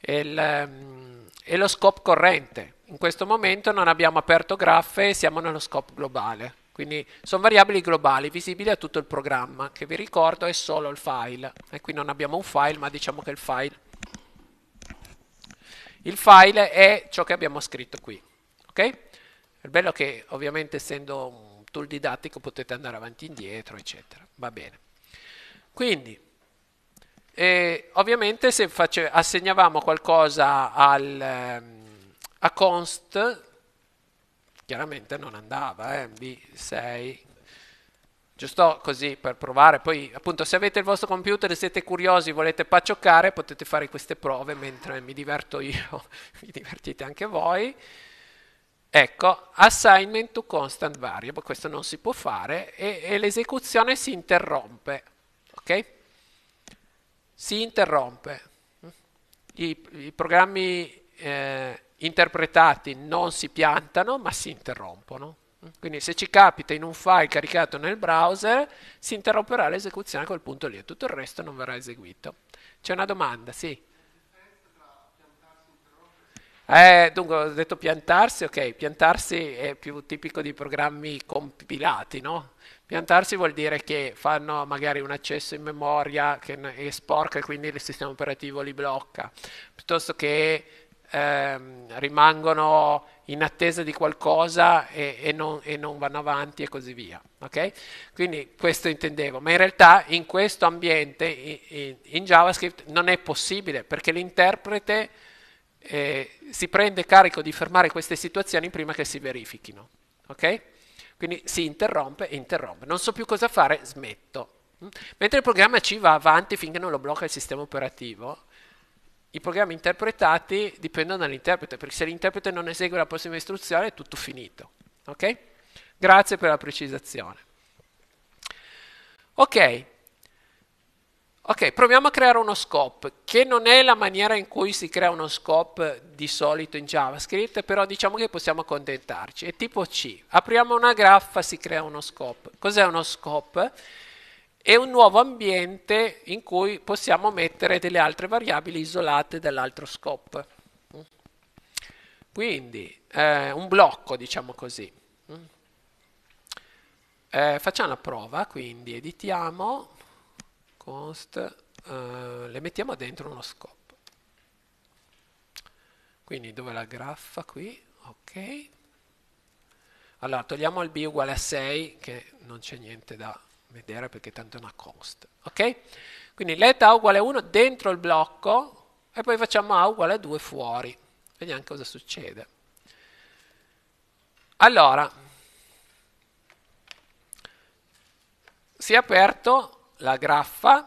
è, il, ehm, è lo scopo corrente. In questo momento non abbiamo aperto graffe, siamo nello scopo globale. Quindi sono variabili globali, visibili a tutto il programma, che vi ricordo è solo il file. E qui non abbiamo un file, ma diciamo che il file, il file è ciò che abbiamo scritto qui. Ok? Il bello che ovviamente essendo un tool didattico potete andare avanti e indietro, eccetera. Va bene. Quindi, eh, ovviamente se face, assegnavamo qualcosa al, ehm, a const, chiaramente non andava, eh? B6. Giusto così per provare, poi appunto se avete il vostro computer e siete curiosi, volete paccioccare, potete fare queste prove mentre mi diverto io, vi divertite anche voi. Ecco, assignment to constant variable, questo non si può fare e, e l'esecuzione si interrompe, ok? Si interrompe. I, i programmi eh, interpretati non si piantano ma si interrompono. Quindi se ci capita in un file caricato nel browser, si interromperà l'esecuzione a quel punto lì e tutto il resto non verrà eseguito. C'è una domanda, sì? Eh, dunque, ho detto piantarsi, ok, piantarsi è più tipico di programmi compilati, no? Piantarsi vuol dire che fanno magari un accesso in memoria che è sporca e quindi il sistema operativo li blocca, piuttosto che ehm, rimangono in attesa di qualcosa e, e, non, e, non, vanno avanti e così via. Okay? Quindi questo intendevo, ma in realtà in questo ambiente, in, in JavaScript, non è possibile perché l'interprete eh, si prende carico di fermare queste situazioni prima che si verifichino. Okay? Quindi si interrompe e interrompe. Non so più cosa fare, smetto. Mentre il programma C va avanti finché non lo blocca il sistema operativo, i programmi interpretati dipendono dall'interprete, perché se l'interprete non esegue la prossima istruzione è tutto finito. Ok? Grazie per la precisazione. Ok. Ok, proviamo a creare uno scope, che non è la maniera in cui si crea uno scope di solito in JavaScript, però diciamo che possiamo accontentarci. È tipo C. Apriamo una graffa, si crea uno scope. Cos'è uno scope? e un nuovo ambiente in cui possiamo mettere delle altre variabili isolate dall'altro scope. Quindi eh, un blocco, diciamo così. Eh, facciamo la prova, quindi editiamo, const, eh, le mettiamo dentro uno scope. Quindi dove la graffa qui? Ok. Allora togliamo il b uguale a 6 che non c'è niente da vedere perché tanto è una cost. Ok? Quindi let A uguale a 1 dentro il blocco e poi facciamo A uguale a 2 fuori. Vediamo cosa succede. Allora, si è aperto la graffa.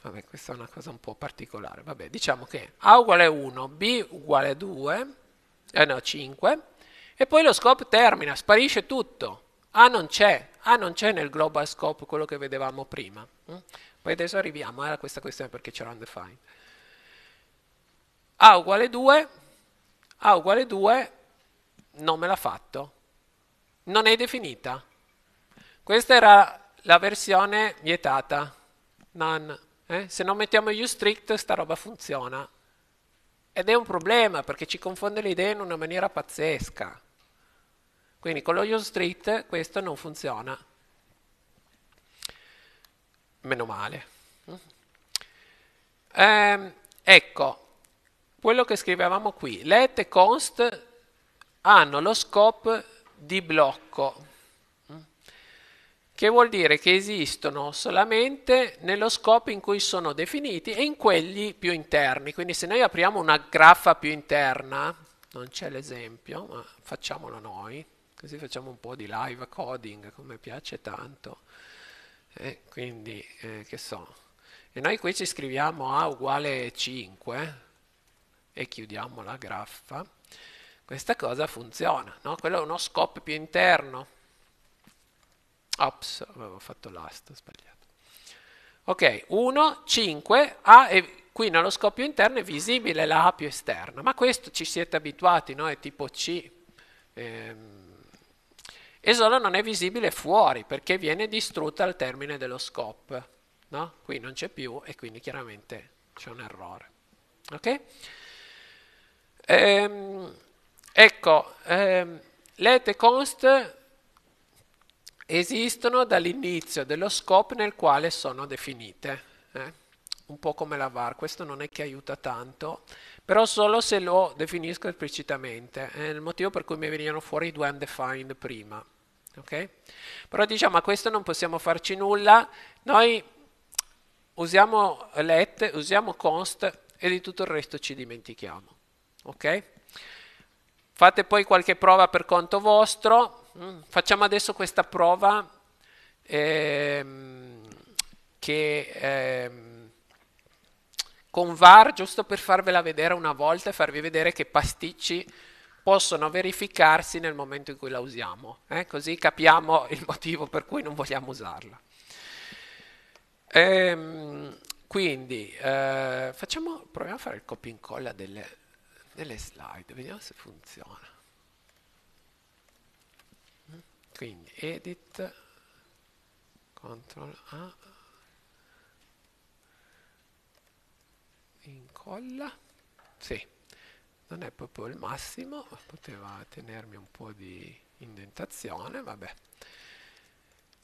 Vabbè, questa è una cosa un po' particolare. Vabbè, diciamo che A uguale a 1, B uguale a 2, eh no, 5, e poi lo scope termina, sparisce tutto. A ah, non c'è, A ah, non c'è nel global scope quello che vedevamo prima. Mm? Poi adesso arriviamo eh, a questa questione perché c'era undefined. A uguale 2, A uguale 2 non me l'ha fatto, non è definita. Questa era la versione vietata, none. Eh? Se non mettiamo gli strict sta roba funziona. Ed è un problema perché ci confonde le idee in una maniera pazzesca. Quindi con lo UseStreet questo non funziona. Meno male. Ehm, ecco, quello che scrivevamo qui, let e const hanno lo scope di blocco, che vuol dire che esistono solamente nello scope in cui sono definiti e in quelli più interni. Quindi se noi apriamo una graffa più interna, non c'è l'esempio, ma facciamolo noi, così facciamo un po' di live coding come piace tanto. E eh, quindi, eh, che so, e noi qui ci scriviamo A uguale 5 eh, e chiudiamo la graffa, questa cosa funziona, no? quello è uno scope più interno. Ops, avevo fatto l'ast, ho sbagliato. Ok, 1, 5, A e qui nello scoppio interno è visibile la A più esterna, ma questo ci siete abituati, no? è tipo C. Ehm, e solo non è visibile fuori perché viene distrutta al termine dello scope. No? Qui non c'è più e quindi chiaramente c'è un errore. Ok? Ehm, ecco, ehm, let e const esistono dall'inizio dello scope nel quale sono definite. Eh? Un po' come la var, questo non è che aiuta tanto, però solo se lo definisco esplicitamente. È il motivo per cui mi venivano fuori i due undefined prima. Okay? Però diciamo a questo non possiamo farci nulla, noi usiamo let, usiamo const e di tutto il resto ci dimentichiamo. Okay? Fate poi qualche prova per conto vostro, mm, facciamo adesso questa prova ehm, che, ehm, con VAR, giusto per farvela vedere una volta e farvi vedere che pasticci possono verificarsi nel momento in cui la usiamo, eh? così capiamo il motivo per cui non vogliamo usarla. Ehm, quindi eh, facciamo, proviamo a fare il copia e incolla delle, delle slide, vediamo se funziona. Quindi edit, control A, incolla, sì non è proprio il massimo, poteva tenermi un po' di indentazione, vabbè.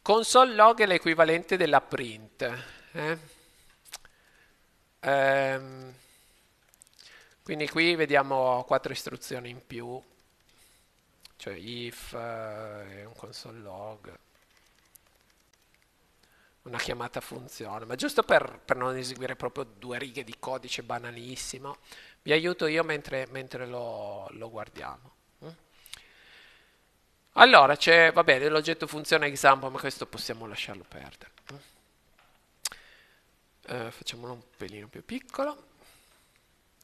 Console log è l'equivalente della print. Eh? Ehm, quindi qui vediamo quattro istruzioni in più, cioè if eh, un console log, una chiamata funzione, ma giusto per, per non eseguire proprio due righe di codice banalissimo, vi aiuto io mentre, mentre lo, lo guardiamo. Mm? Allora, c'è, va bene, l'oggetto funziona example, ma questo possiamo lasciarlo perdere. Mm? Eh, facciamolo un pelino più piccolo.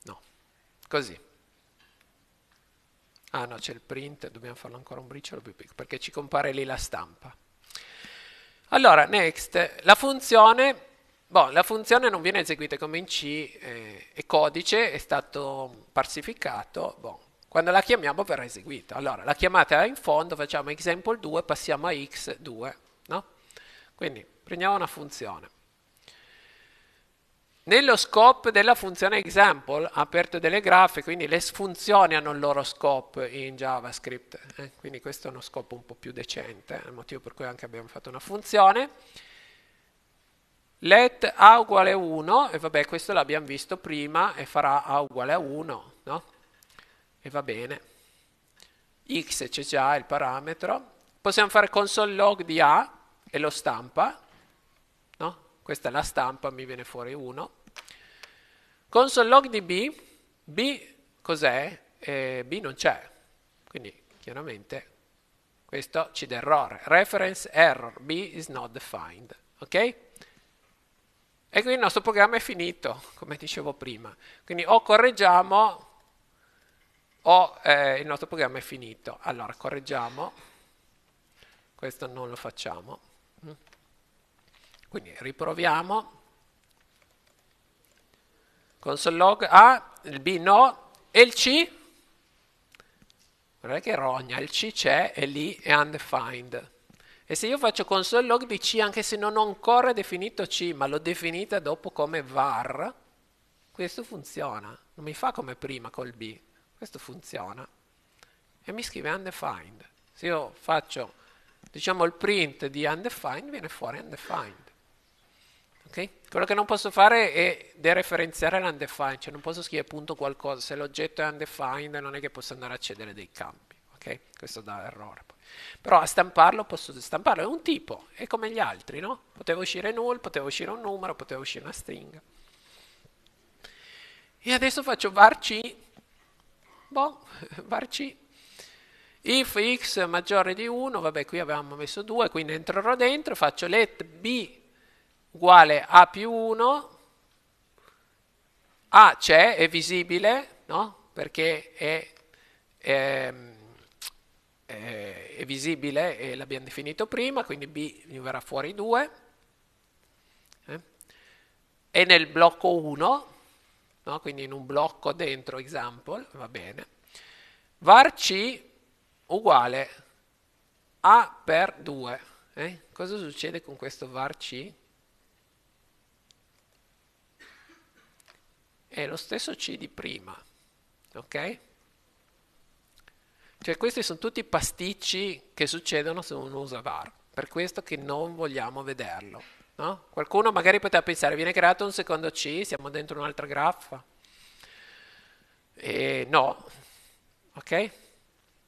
No, così. Ah no, c'è il print, dobbiamo farlo ancora un briciolo più piccolo, perché ci compare lì la stampa. Allora, next, la funzione Bon, la funzione non viene eseguita come in C eh, e codice è stato parsificato. Bon. Quando la chiamiamo verrà eseguita. Allora, la chiamata è in fondo, facciamo example 2, passiamo a x2. No? Quindi prendiamo una funzione. Nello scope della funzione example, aperto delle graffe, quindi le funzioni hanno il loro scope in JavaScript, eh? quindi questo è uno scopo un po' più decente, è eh, il motivo per cui anche abbiamo fatto una funzione let a uguale 1, e vabbè questo l'abbiamo visto prima, e farà a uguale a 1, no? E va bene. x c'è già il parametro. Possiamo fare console log di a e lo stampa, no? Questa è la stampa, mi viene fuori 1. Console log di b, b cos'è? Eh, b non c'è, quindi chiaramente questo ci dà errore. Reference error, b is not defined, ok? E quindi il nostro programma è finito, come dicevo prima. Quindi o correggiamo o eh, il nostro programma è finito. Allora, correggiamo. Questo non lo facciamo. Mm. Quindi riproviamo. Console log A, il B no, e il C? Guardate che rogna, il C c'è e lì è undefined. E se io faccio console log di C, anche se non ho ancora definito C, ma l'ho definita dopo come var, questo funziona. Non mi fa come prima col B, questo funziona. E mi scrive undefined. Se io faccio, diciamo, il print di undefined, viene fuori undefined. Okay? Quello che non posso fare è dereferenziare l'undefined, cioè non posso scrivere punto qualcosa, se l'oggetto è undefined non è che posso andare a cedere dei campi, okay? questo dà errore. Però a stamparlo posso stamparlo, è un tipo, è come gli altri, no? Poteva uscire null, poteva uscire un numero, poteva uscire una stringa. E adesso faccio var c, boh, var c, if x maggiore di 1, vabbè qui avevamo messo 2, quindi entrerò dentro, faccio let b uguale a più 1, a c'è, è visibile, no? Perché è, è ehm, eh, è visibile e l'abbiamo definito prima, quindi B mi verrà fuori 2. Eh? E nel blocco 1, no? quindi in un blocco dentro example, va bene, var C uguale A per 2. Eh? Cosa succede con questo var C? È lo stesso C di prima, ok? Cioè questi sono tutti pasticci che succedono se uno usa VAR, per questo che non vogliamo vederlo. No? Qualcuno magari poteva pensare, viene creato un secondo C, siamo dentro un'altra graffa. E no, ok?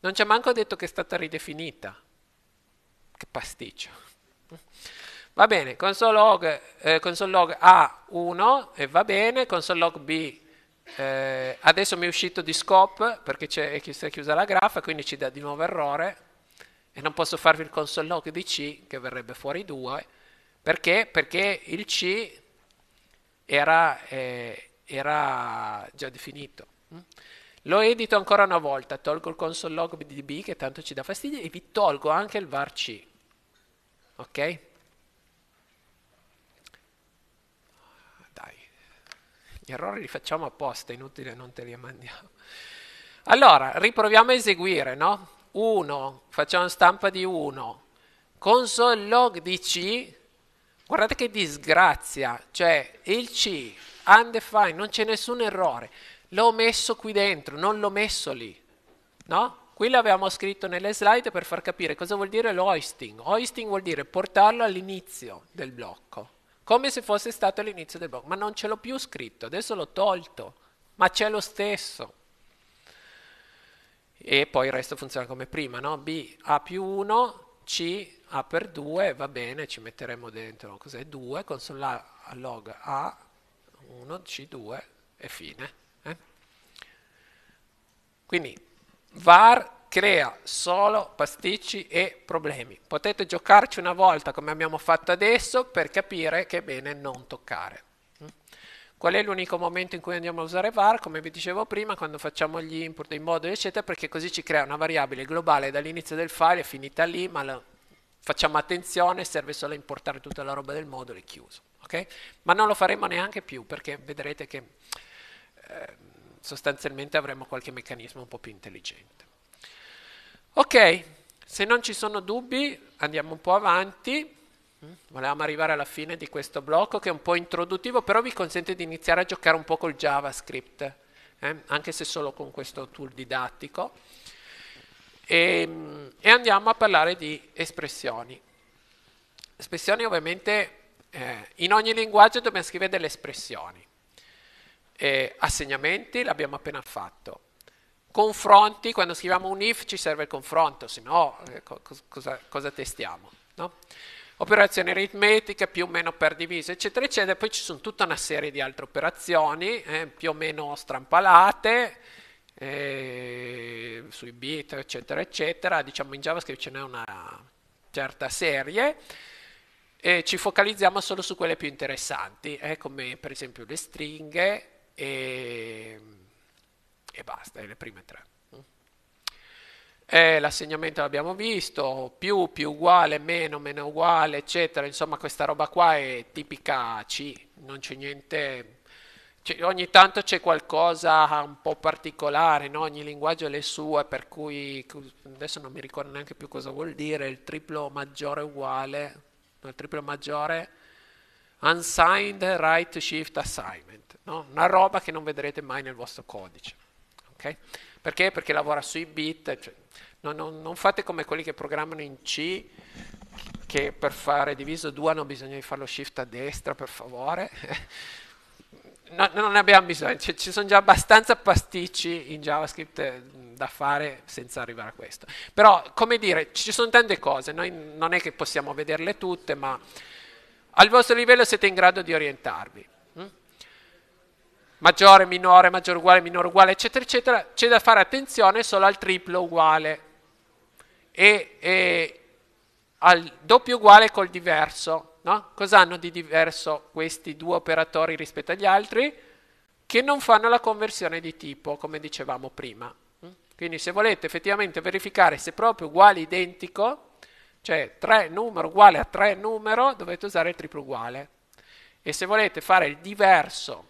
Non ci ha manco detto che è stata ridefinita. Che pasticcio. Va bene, console log, eh, console log A1 e va bene, console log B eh, adesso mi è uscito di scope perché c'è, si è chiusa la graffa, quindi ci dà di nuovo errore e non posso farvi il console log di C che verrebbe fuori 2 perché? Perché il C era, eh, era già definito. Lo edito ancora una volta, tolgo il console log di B che tanto ci dà fastidio e vi tolgo anche il var C. Ok? Gli errori li facciamo apposta, inutile non te li mandiamo. Allora, riproviamo a eseguire, no? 1, facciamo stampa di 1, console log di C, guardate che disgrazia, cioè il C, undefined, non c'è nessun errore, l'ho messo qui dentro, non l'ho messo lì, no? Qui l'avevamo scritto nelle slide per far capire cosa vuol dire l'hoisting. Hoisting vuol dire portarlo all'inizio del blocco come se fosse stato l'inizio del blog, ma non ce l'ho più scritto, adesso l'ho tolto, ma c'è lo stesso. E poi il resto funziona come prima, no? B A più 1, C A per 2, va bene, ci metteremo dentro, cos'è? 2, console A log A, 1, C2 e fine. Eh? Quindi var crea solo pasticci e problemi. Potete giocarci una volta come abbiamo fatto adesso per capire che è bene non toccare. Mm? Qual è l'unico momento in cui andiamo a usare var? Come vi dicevo prima, quando facciamo gli input in modo eccetera, perché così ci crea una variabile globale dall'inizio del file, è finita lì, ma la, facciamo attenzione, serve solo importare tutta la roba del modulo e chiuso. Okay? Ma non lo faremo neanche più, perché vedrete che eh, sostanzialmente avremo qualche meccanismo un po' più intelligente. Ok, se non ci sono dubbi andiamo un po' avanti. Mm, volevamo arrivare alla fine di questo blocco che è un po' introduttivo, però vi consente di iniziare a giocare un po' col JavaScript, eh? anche se solo con questo tool didattico. E, mm, e andiamo a parlare di espressioni. Espressioni ovviamente, eh, in ogni linguaggio dobbiamo scrivere delle espressioni. E eh, assegnamenti l'abbiamo appena fatto confronti, quando scriviamo un if ci serve il confronto, se no eh, cosa, cosa testiamo? No? Operazioni aritmetiche più o meno per diviso, eccetera, eccetera. Poi ci sono tutta una serie di altre operazioni, eh, più o meno strampalate, eh, sui bit, eccetera, eccetera. Diciamo in JavaScript ce n'è una certa serie e ci focalizziamo solo su quelle più interessanti, eh, come per esempio le stringhe e e basta, le prime tre. E eh, l'assegnamento l'abbiamo visto, più, più uguale, meno, meno uguale, eccetera. Insomma, questa roba qua è tipica C, non c'è niente... Cioè, ogni tanto c'è qualcosa un po' particolare, no? ogni linguaggio ha le sue, per cui adesso non mi ricordo neanche più cosa vuol dire, il triplo maggiore uguale, no, il triplo maggiore unsigned right shift assignment, no? una roba che non vedrete mai nel vostro codice. Okay? Perché? Perché lavora sui bit, cioè, non, non, non, fate come quelli che programmano in C, che per fare diviso 2 hanno bisogno di fare lo shift a destra, per favore. no, non ne abbiamo bisogno, cioè, ci sono già abbastanza pasticci in JavaScript da fare senza arrivare a questo. Però, come dire, ci sono tante cose, noi non è che possiamo vederle tutte, ma al vostro livello siete in grado di orientarvi maggiore, minore, maggiore uguale, minore uguale, eccetera, eccetera, c'è da fare attenzione solo al triplo uguale e, e al doppio uguale col diverso. No? Cosa hanno di diverso questi due operatori rispetto agli altri? Che non fanno la conversione di tipo, come dicevamo prima. Quindi se volete effettivamente verificare se proprio uguale identico, cioè 3 numero uguale a 3 numero, dovete usare il triplo uguale. E se volete fare il diverso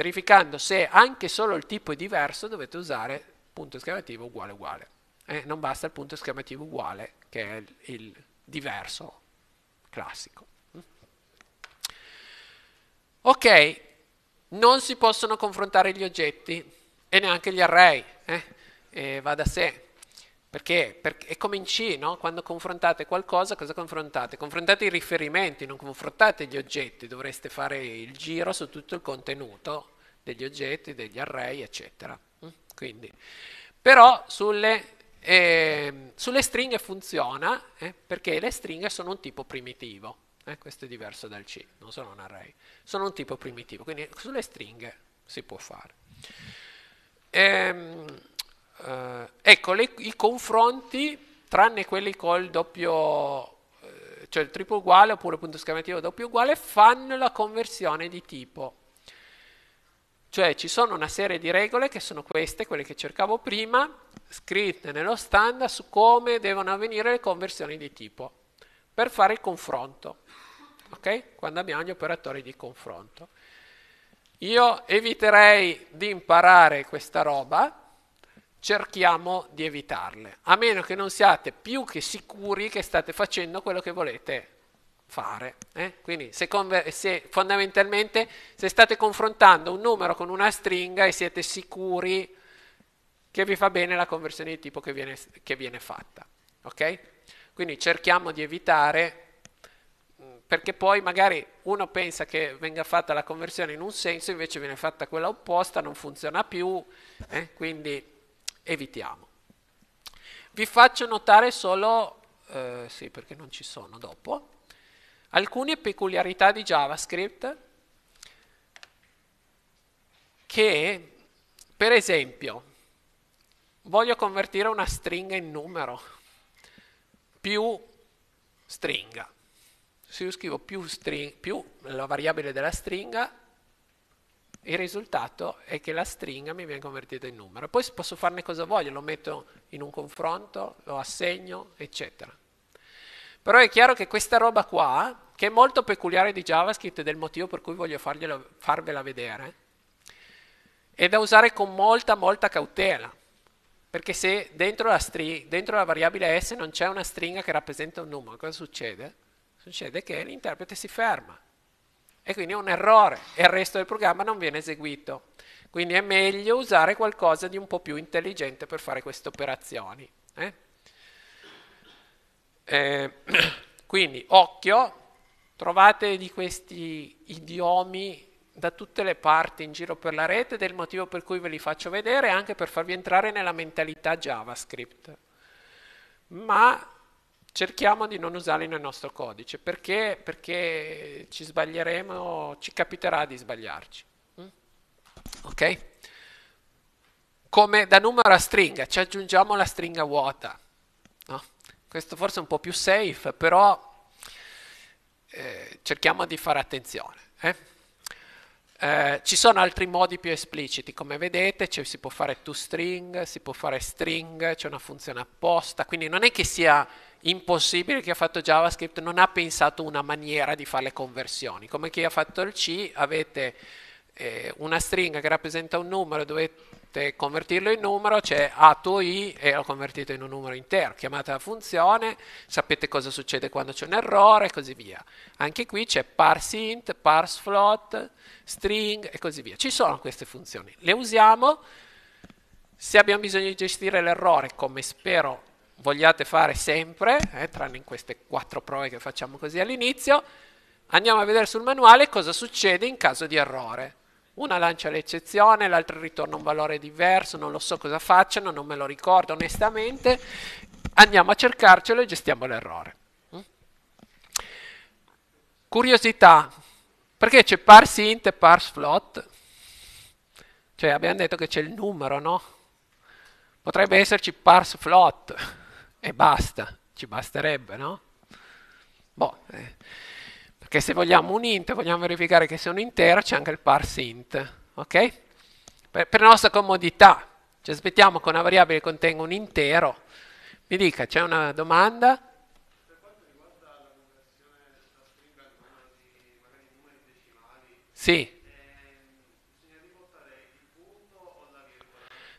verificando se anche solo il tipo è diverso dovete usare punto esclamativo uguale uguale. Eh, non basta il punto esclamativo uguale che è il, il diverso classico. Ok, non si possono confrontare gli oggetti e neanche gli array, eh? e va da sé. Perché? Perché è come in C, no? quando confrontate qualcosa, cosa confrontate? Confrontate i riferimenti, non confrontate gli oggetti, dovreste fare il giro su tutto il contenuto degli oggetti, degli array, eccetera. Mm? Quindi, però sulle, eh, sulle stringhe funziona eh, perché le stringhe sono un tipo primitivo. Eh, questo è diverso dal C, non sono un array, sono un tipo primitivo, quindi sulle stringhe si può fare. Ehm, eh, ecco, le, i confronti, tranne quelli col doppio eh, cioè il triplo uguale oppure punto esclamativo doppio uguale, fanno la conversione di tipo. Cioè ci sono una serie di regole che sono queste, quelle che cercavo prima, scritte nello standard su come devono avvenire le conversioni di tipo per fare il confronto, okay? quando abbiamo gli operatori di confronto. Io eviterei di imparare questa roba, cerchiamo di evitarle, a meno che non siate più che sicuri che state facendo quello che volete fare. Eh? Quindi se, se fondamentalmente se state confrontando un numero con una stringa e siete sicuri che vi fa bene la conversione di tipo che viene, che viene fatta. Okay? Quindi cerchiamo di evitare, mm, perché poi magari uno pensa che venga fatta la conversione in un senso, invece viene fatta quella opposta, non funziona più, eh? quindi evitiamo. Vi faccio notare solo, eh, sì perché non ci sono dopo, alcune peculiarità di JavaScript che, per esempio, voglio convertire una stringa in numero più stringa. Se io scrivo più, string, più la variabile della stringa, il risultato è che la stringa mi viene convertita in numero. Poi posso farne cosa voglio, lo metto in un confronto, lo assegno, eccetera. Però è chiaro che questa roba qua, che è molto peculiare di JavaScript ed è il motivo per cui voglio farvela vedere, è da usare con molta, molta cautela. Perché se dentro la, string, dentro la variabile s non c'è una stringa che rappresenta un numero, cosa succede? Succede che l'interprete si ferma e quindi è un errore e il resto del programma non viene eseguito. Quindi è meglio usare qualcosa di un po' più intelligente per fare queste operazioni. Eh? Eh, quindi occhio, trovate di questi idiomi da tutte le parti in giro per la rete ed è il motivo per cui ve li faccio vedere anche per farvi entrare nella mentalità JavaScript. Ma cerchiamo di non usarli nel nostro codice perché, perché ci sbaglieremo, ci capiterà di sbagliarci. Mm? Ok? Come da numero a stringa, ci aggiungiamo la stringa vuota. Questo forse è un po' più safe, però eh, cerchiamo di fare attenzione. Eh? Eh, ci sono altri modi più espliciti, come vedete cioè, si può fare toString, si può fare string, c'è una funzione apposta, quindi non è che sia impossibile chi ha fatto JavaScript non ha pensato una maniera di fare le conversioni, come chi ha fatto il C avete eh, una stringa che rappresenta un numero dove semplicemente convertirlo in numero, c'è atto i e l'ho convertito in un numero intero, chiamate la funzione, sapete cosa succede quando c'è un errore e così via. Anche qui c'è parseInt, parseFloat, string e così via. Ci sono queste funzioni, le usiamo se abbiamo bisogno di gestire l'errore, come spero vogliate fare sempre, eh, tranne in queste quattro prove che facciamo così all'inizio, andiamo a vedere sul manuale cosa succede in caso di errore. Una lancia l'eccezione, l'altra ritorna un valore diverso, non lo so cosa facciano, non me lo ricordo onestamente. Andiamo a cercarcelo e gestiamo l'errore. Mm? Curiosità, perché c'è parse int e parse float? Cioè abbiamo detto che c'è il numero, no? Potrebbe esserci parse float e basta, ci basterebbe, no? Boh, eh che se vogliamo un int, vogliamo verificare che sia un intero, c'è anche il parse int, ok? Per, per nostra comodità, ci aspettiamo che una variabile contenga un intero. Mi dica, c'è una domanda? Sì.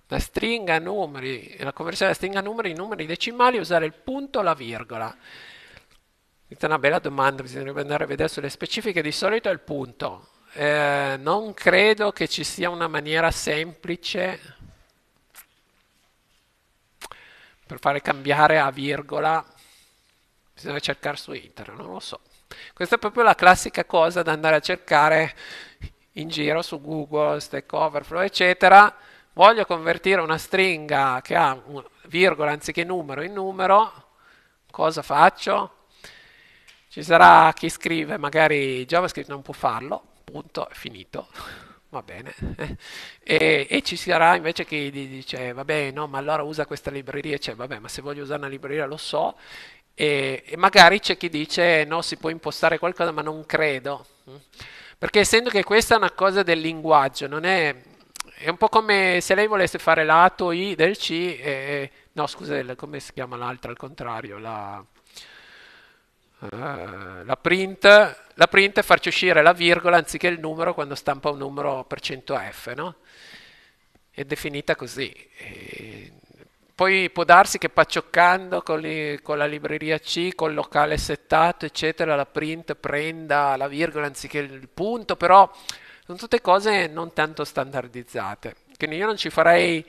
La stringa numeri, la conversione della stringa numeri in numeri decimali usare il punto o la virgola. Questa è una bella domanda, bisognerebbe andare a vedere sulle specifiche, di solito è il punto. Eh, non credo che ci sia una maniera semplice per fare cambiare a virgola, bisogna cercare su internet, non lo so. Questa è proprio la classica cosa da andare a cercare in giro su Google, Stack Overflow, eccetera. Voglio convertire una stringa che ha virgola anziché numero in numero, cosa faccio? Ci sarà chi scrive, magari JavaScript non può farlo, punto, è finito. Va bene. E, e, ci sarà invece chi dice, vabbè, no, ma allora usa questa libreria, cioè, vabbè, ma se voglio usare una libreria lo so. E, e magari c'è chi dice, no, si può impostare qualcosa, ma non credo. Perché essendo che questa è una cosa del linguaggio, non è, è un po' come se lei volesse fare lato I del C, e, no scusa, come si chiama l'altra al contrario? La... Eh, la, print, la print è farci uscire la virgola anziché il numero quando stampa un numero per 100F, no? È definita così. E poi può darsi che pacioccando con, li, con, la libreria C, col locale settato, eccetera, la print prenda la virgola anziché il punto, però sono tutte cose non tanto standardizzate. Quindi io non ci farei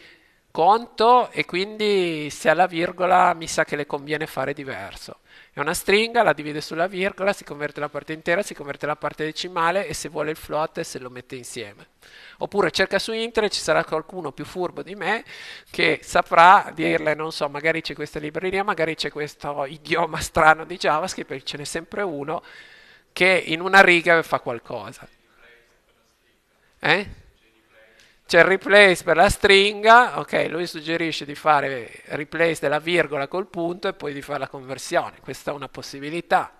conto e quindi se ha la virgola mi sa che le conviene fare diverso. È una stringa, la divide sulla virgola, si converte la parte intera, si converte la parte decimale e se vuole il float se lo mette insieme. Oppure cerca su internet, ci sarà qualcuno più furbo di me che saprà dirle, non so, magari c'è questa libreria, magari c'è questo idioma strano di JavaScript, perché ce n'è sempre uno, che in una riga fa qualcosa. Eh? c'è il replace per la stringa, ok, lui suggerisce di fare replace della virgola col punto e poi di fare la conversione, questa è una possibilità.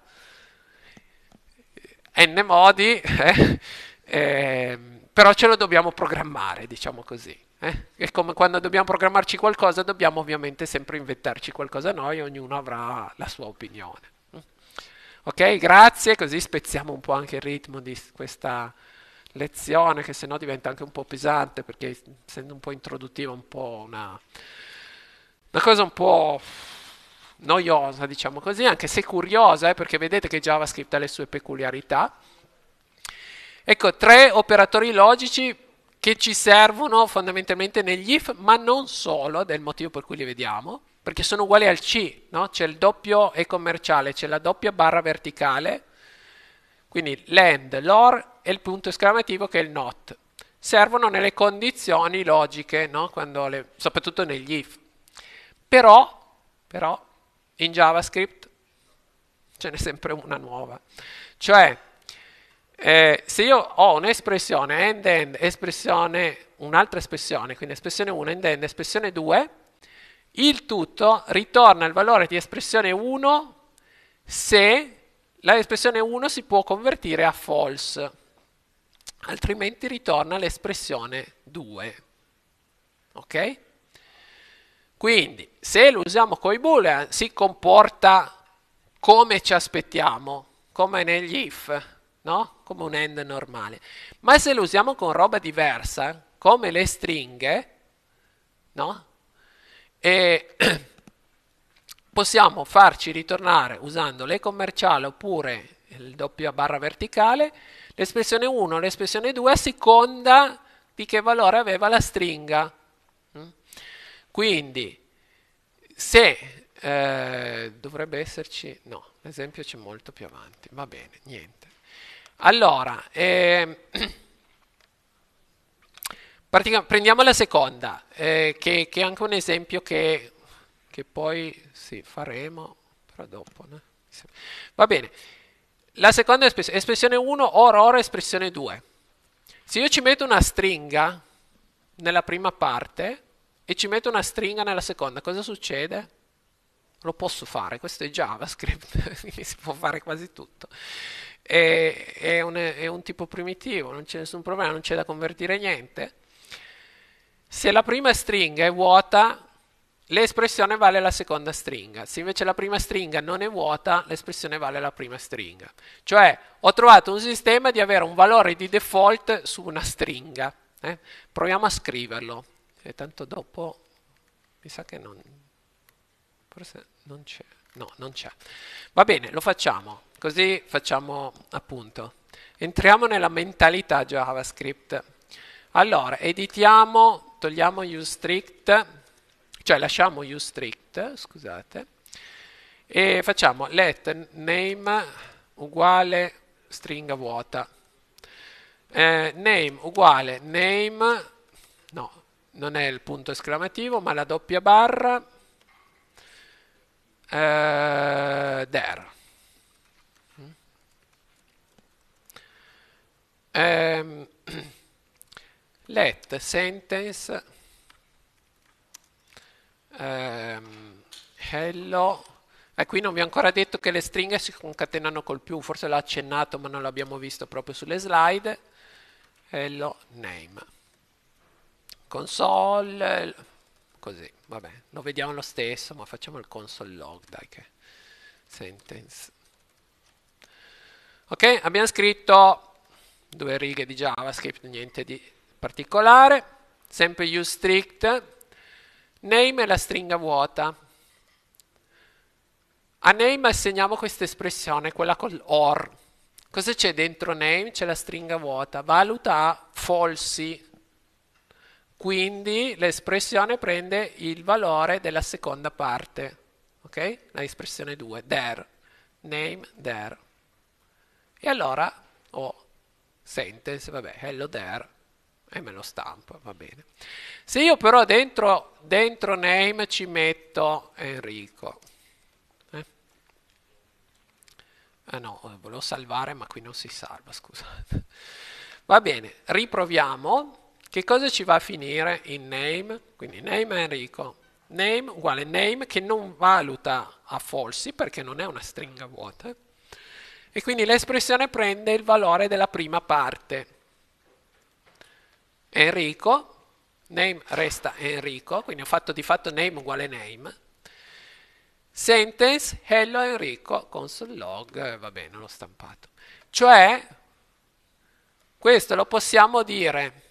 N modi, eh? Eh, però ce lo dobbiamo programmare, diciamo così. Eh? È come quando dobbiamo programmarci qualcosa, dobbiamo ovviamente sempre inventarci qualcosa noi, ognuno avrà la sua opinione. Ok, grazie, così spezziamo un po' anche il ritmo di questa lezione che sennò diventa anche un po' pesante perché essendo un po' introduttiva, un po' una, una cosa un po' noiosa, diciamo così, anche se curiosa, eh, perché vedete che JavaScript ha le sue peculiarità. Ecco, tre operatori logici che ci servono fondamentalmente negli if, ma non solo, ed è il motivo per cui li vediamo, perché sono uguali al C, no? c'è il doppio e commerciale, c'è la doppia barra verticale, quindi l'end, l'or e il punto esclamativo che è il not. Servono nelle condizioni logiche, no? le, soprattutto negli if. Però, però in JavaScript ce n'è sempre una nuova. Cioè, eh, se io ho un'espressione end-end, espressione, un'altra espressione, quindi espressione 1, end-end, espressione 2, il tutto ritorna il valore di espressione 1 se l'espressione 1 si può convertire a false, altrimenti ritorna l'espressione 2. Ok? Quindi, se lo usiamo con i boolean, si comporta come ci aspettiamo, come negli if, no? Come un end normale. Ma se lo usiamo con roba diversa, come le stringhe, no? E possiamo farci ritornare usando le commerciale oppure il doppia barra verticale l'espressione 1 o l'espressione 2 a seconda di che valore aveva la stringa. Mm? Quindi se eh, dovrebbe esserci, no, l'esempio c'è molto più avanti, va bene, niente. Allora, eh, prendiamo la seconda, eh, che, che è anche un esempio che che poi sì, faremo, però dopo. No? Va bene. La seconda espressione, espressione 1, ora, ora, espressione 2. Se io ci metto una stringa nella prima parte e ci metto una stringa nella seconda, cosa succede? Lo posso fare, questo è JavaScript, si può fare quasi tutto. È, è, un, è un tipo primitivo, non c'è nessun problema, non c'è da convertire niente. Se la prima stringa è vuota, l'espressione vale la seconda stringa. Se invece la prima stringa non è vuota, l'espressione vale la prima stringa. Cioè, ho trovato un sistema di avere un valore di default su una stringa. Eh? Proviamo a scriverlo. E tanto dopo, mi sa che non... Forse non c'è. No, non c'è. Va bene, lo facciamo. Così facciamo appunto. Entriamo nella mentalità JavaScript. Allora, editiamo, togliamo useStrict cioè lasciamo uStrict, scusate, e facciamo let name uguale stringa vuota. Eh, name uguale name, no, non è il punto esclamativo, ma la doppia barra eh, there. Eh, let sentence Ehm, eh, hello. E qui non vi ho ancora detto che le stringhe si concatenano col più, forse l'ho accennato ma non l'abbiamo visto proprio sulle slide. Hello name. Console, così, vabbè, lo vediamo lo stesso, ma facciamo il console log, dai che sentence. Ok, abbiamo scritto due righe di JavaScript, niente di particolare, sempre use strict, Name è la stringa vuota. A name assegniamo questa espressione, quella con or. Cosa c'è dentro name? C'è la stringa vuota. Valuta falsi. Quindi l'espressione prende il valore della seconda parte. Ok? La espressione 2. There. Name there. E allora, ho oh, sentence, vabbè, hello there e eh, me lo stampa, va bene. Se io però dentro, dentro name ci metto Enrico, eh? ah no, eh, volevo salvare ma qui non si salva, scusate. Va bene, riproviamo. Che cosa ci va a finire in name? Quindi name Enrico, name uguale name che non valuta a falsi perché non è una stringa vuota e quindi l'espressione prende il valore della prima parte Enrico, name resta Enrico, quindi ho fatto di fatto name uguale name. Sentence, hello Enrico, console log, eh, va bene, l'ho stampato. Cioè, questo lo possiamo dire,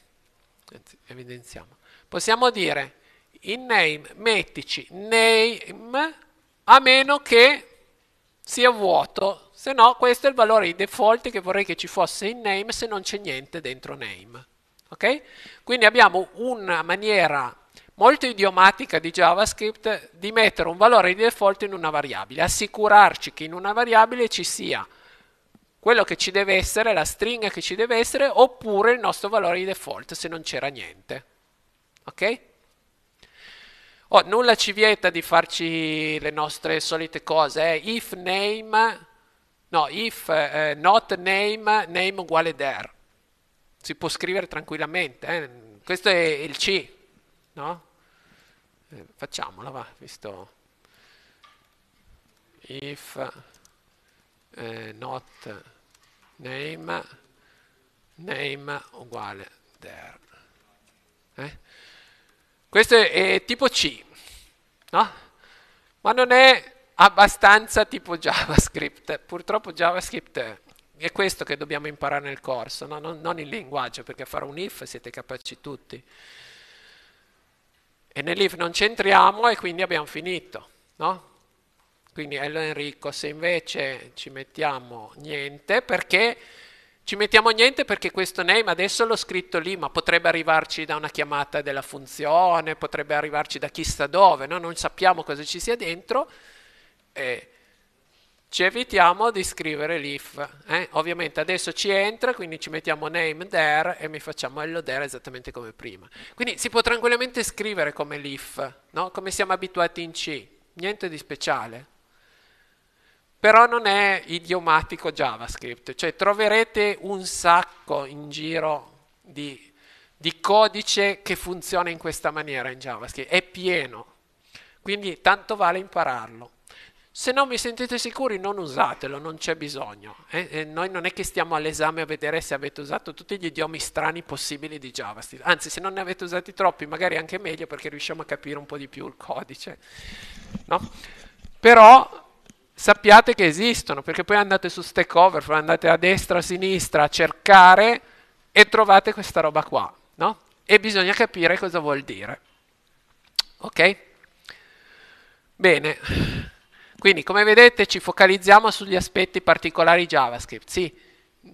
anzi, evidenziamo, possiamo dire in name mettici name a meno che sia vuoto, se no questo è il valore di default che vorrei che ci fosse in name se non c'è niente dentro name. Okay? Quindi abbiamo una maniera molto idiomatica di JavaScript di mettere un valore di default in una variabile, assicurarci che in una variabile ci sia quello che ci deve essere, la stringa che ci deve essere, oppure il nostro valore di default se non c'era niente. Ok? Oh, nulla ci vieta di farci le nostre solite cose, eh? if name, no, if eh, not name, name uguale there si può scrivere tranquillamente. Eh? Questo è il C, no? Eh, facciamola, va, visto if eh, not name name uguale there. Eh? Questo è, è tipo C, no? Ma non è abbastanza tipo JavaScript. Purtroppo JavaScript è questo che dobbiamo imparare nel corso, no? non, non il linguaggio, perché a fare un if siete capaci tutti. E nell'if non c'entriamo e quindi abbiamo finito, no? Quindi è Enrico, se invece ci mettiamo niente, perché ci mettiamo niente perché questo name adesso l'ho scritto lì, ma potrebbe arrivarci da una chiamata della funzione, potrebbe arrivarci da chissà dove, no? non sappiamo cosa ci sia dentro. Eh, ci evitiamo di scrivere l'if. Eh? Ovviamente adesso ci entra, quindi ci mettiamo name there e mi facciamo hello there esattamente come prima. Quindi si può tranquillamente scrivere come l'if, no? come siamo abituati in C, niente di speciale. Però non è idiomatico JavaScript, cioè troverete un sacco in giro di, di codice che funziona in questa maniera in JavaScript, è pieno, quindi tanto vale impararlo. Se non vi sentite sicuri non usatelo, non c'è bisogno. Eh? E noi non è che stiamo all'esame a vedere se avete usato tutti gli idiomi strani possibili di JavaScript. Anzi, se non ne avete usati troppi, magari anche meglio perché riusciamo a capire un po' di più il codice. No? Però sappiate che esistono, perché poi andate su Stack Overflow, andate a destra, a sinistra a cercare e trovate questa roba qua. No? E bisogna capire cosa vuol dire. Ok? Bene. Quindi come vedete ci focalizziamo sugli aspetti particolari JavaScript. Sì,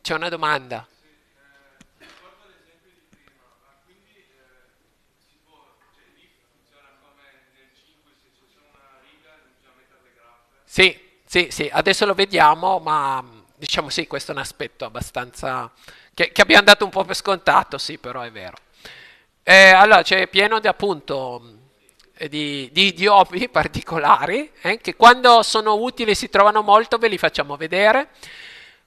c'è una domanda. Sì, sì, sì, adesso lo vediamo, ma diciamo sì, questo è un aspetto abbastanza... che, che abbiamo dato un po' per scontato, sì, però è vero. Eh, allora, c'è pieno di appunto eh, di, di idiomi particolari, eh, che quando sono utili si trovano molto, ve li facciamo vedere.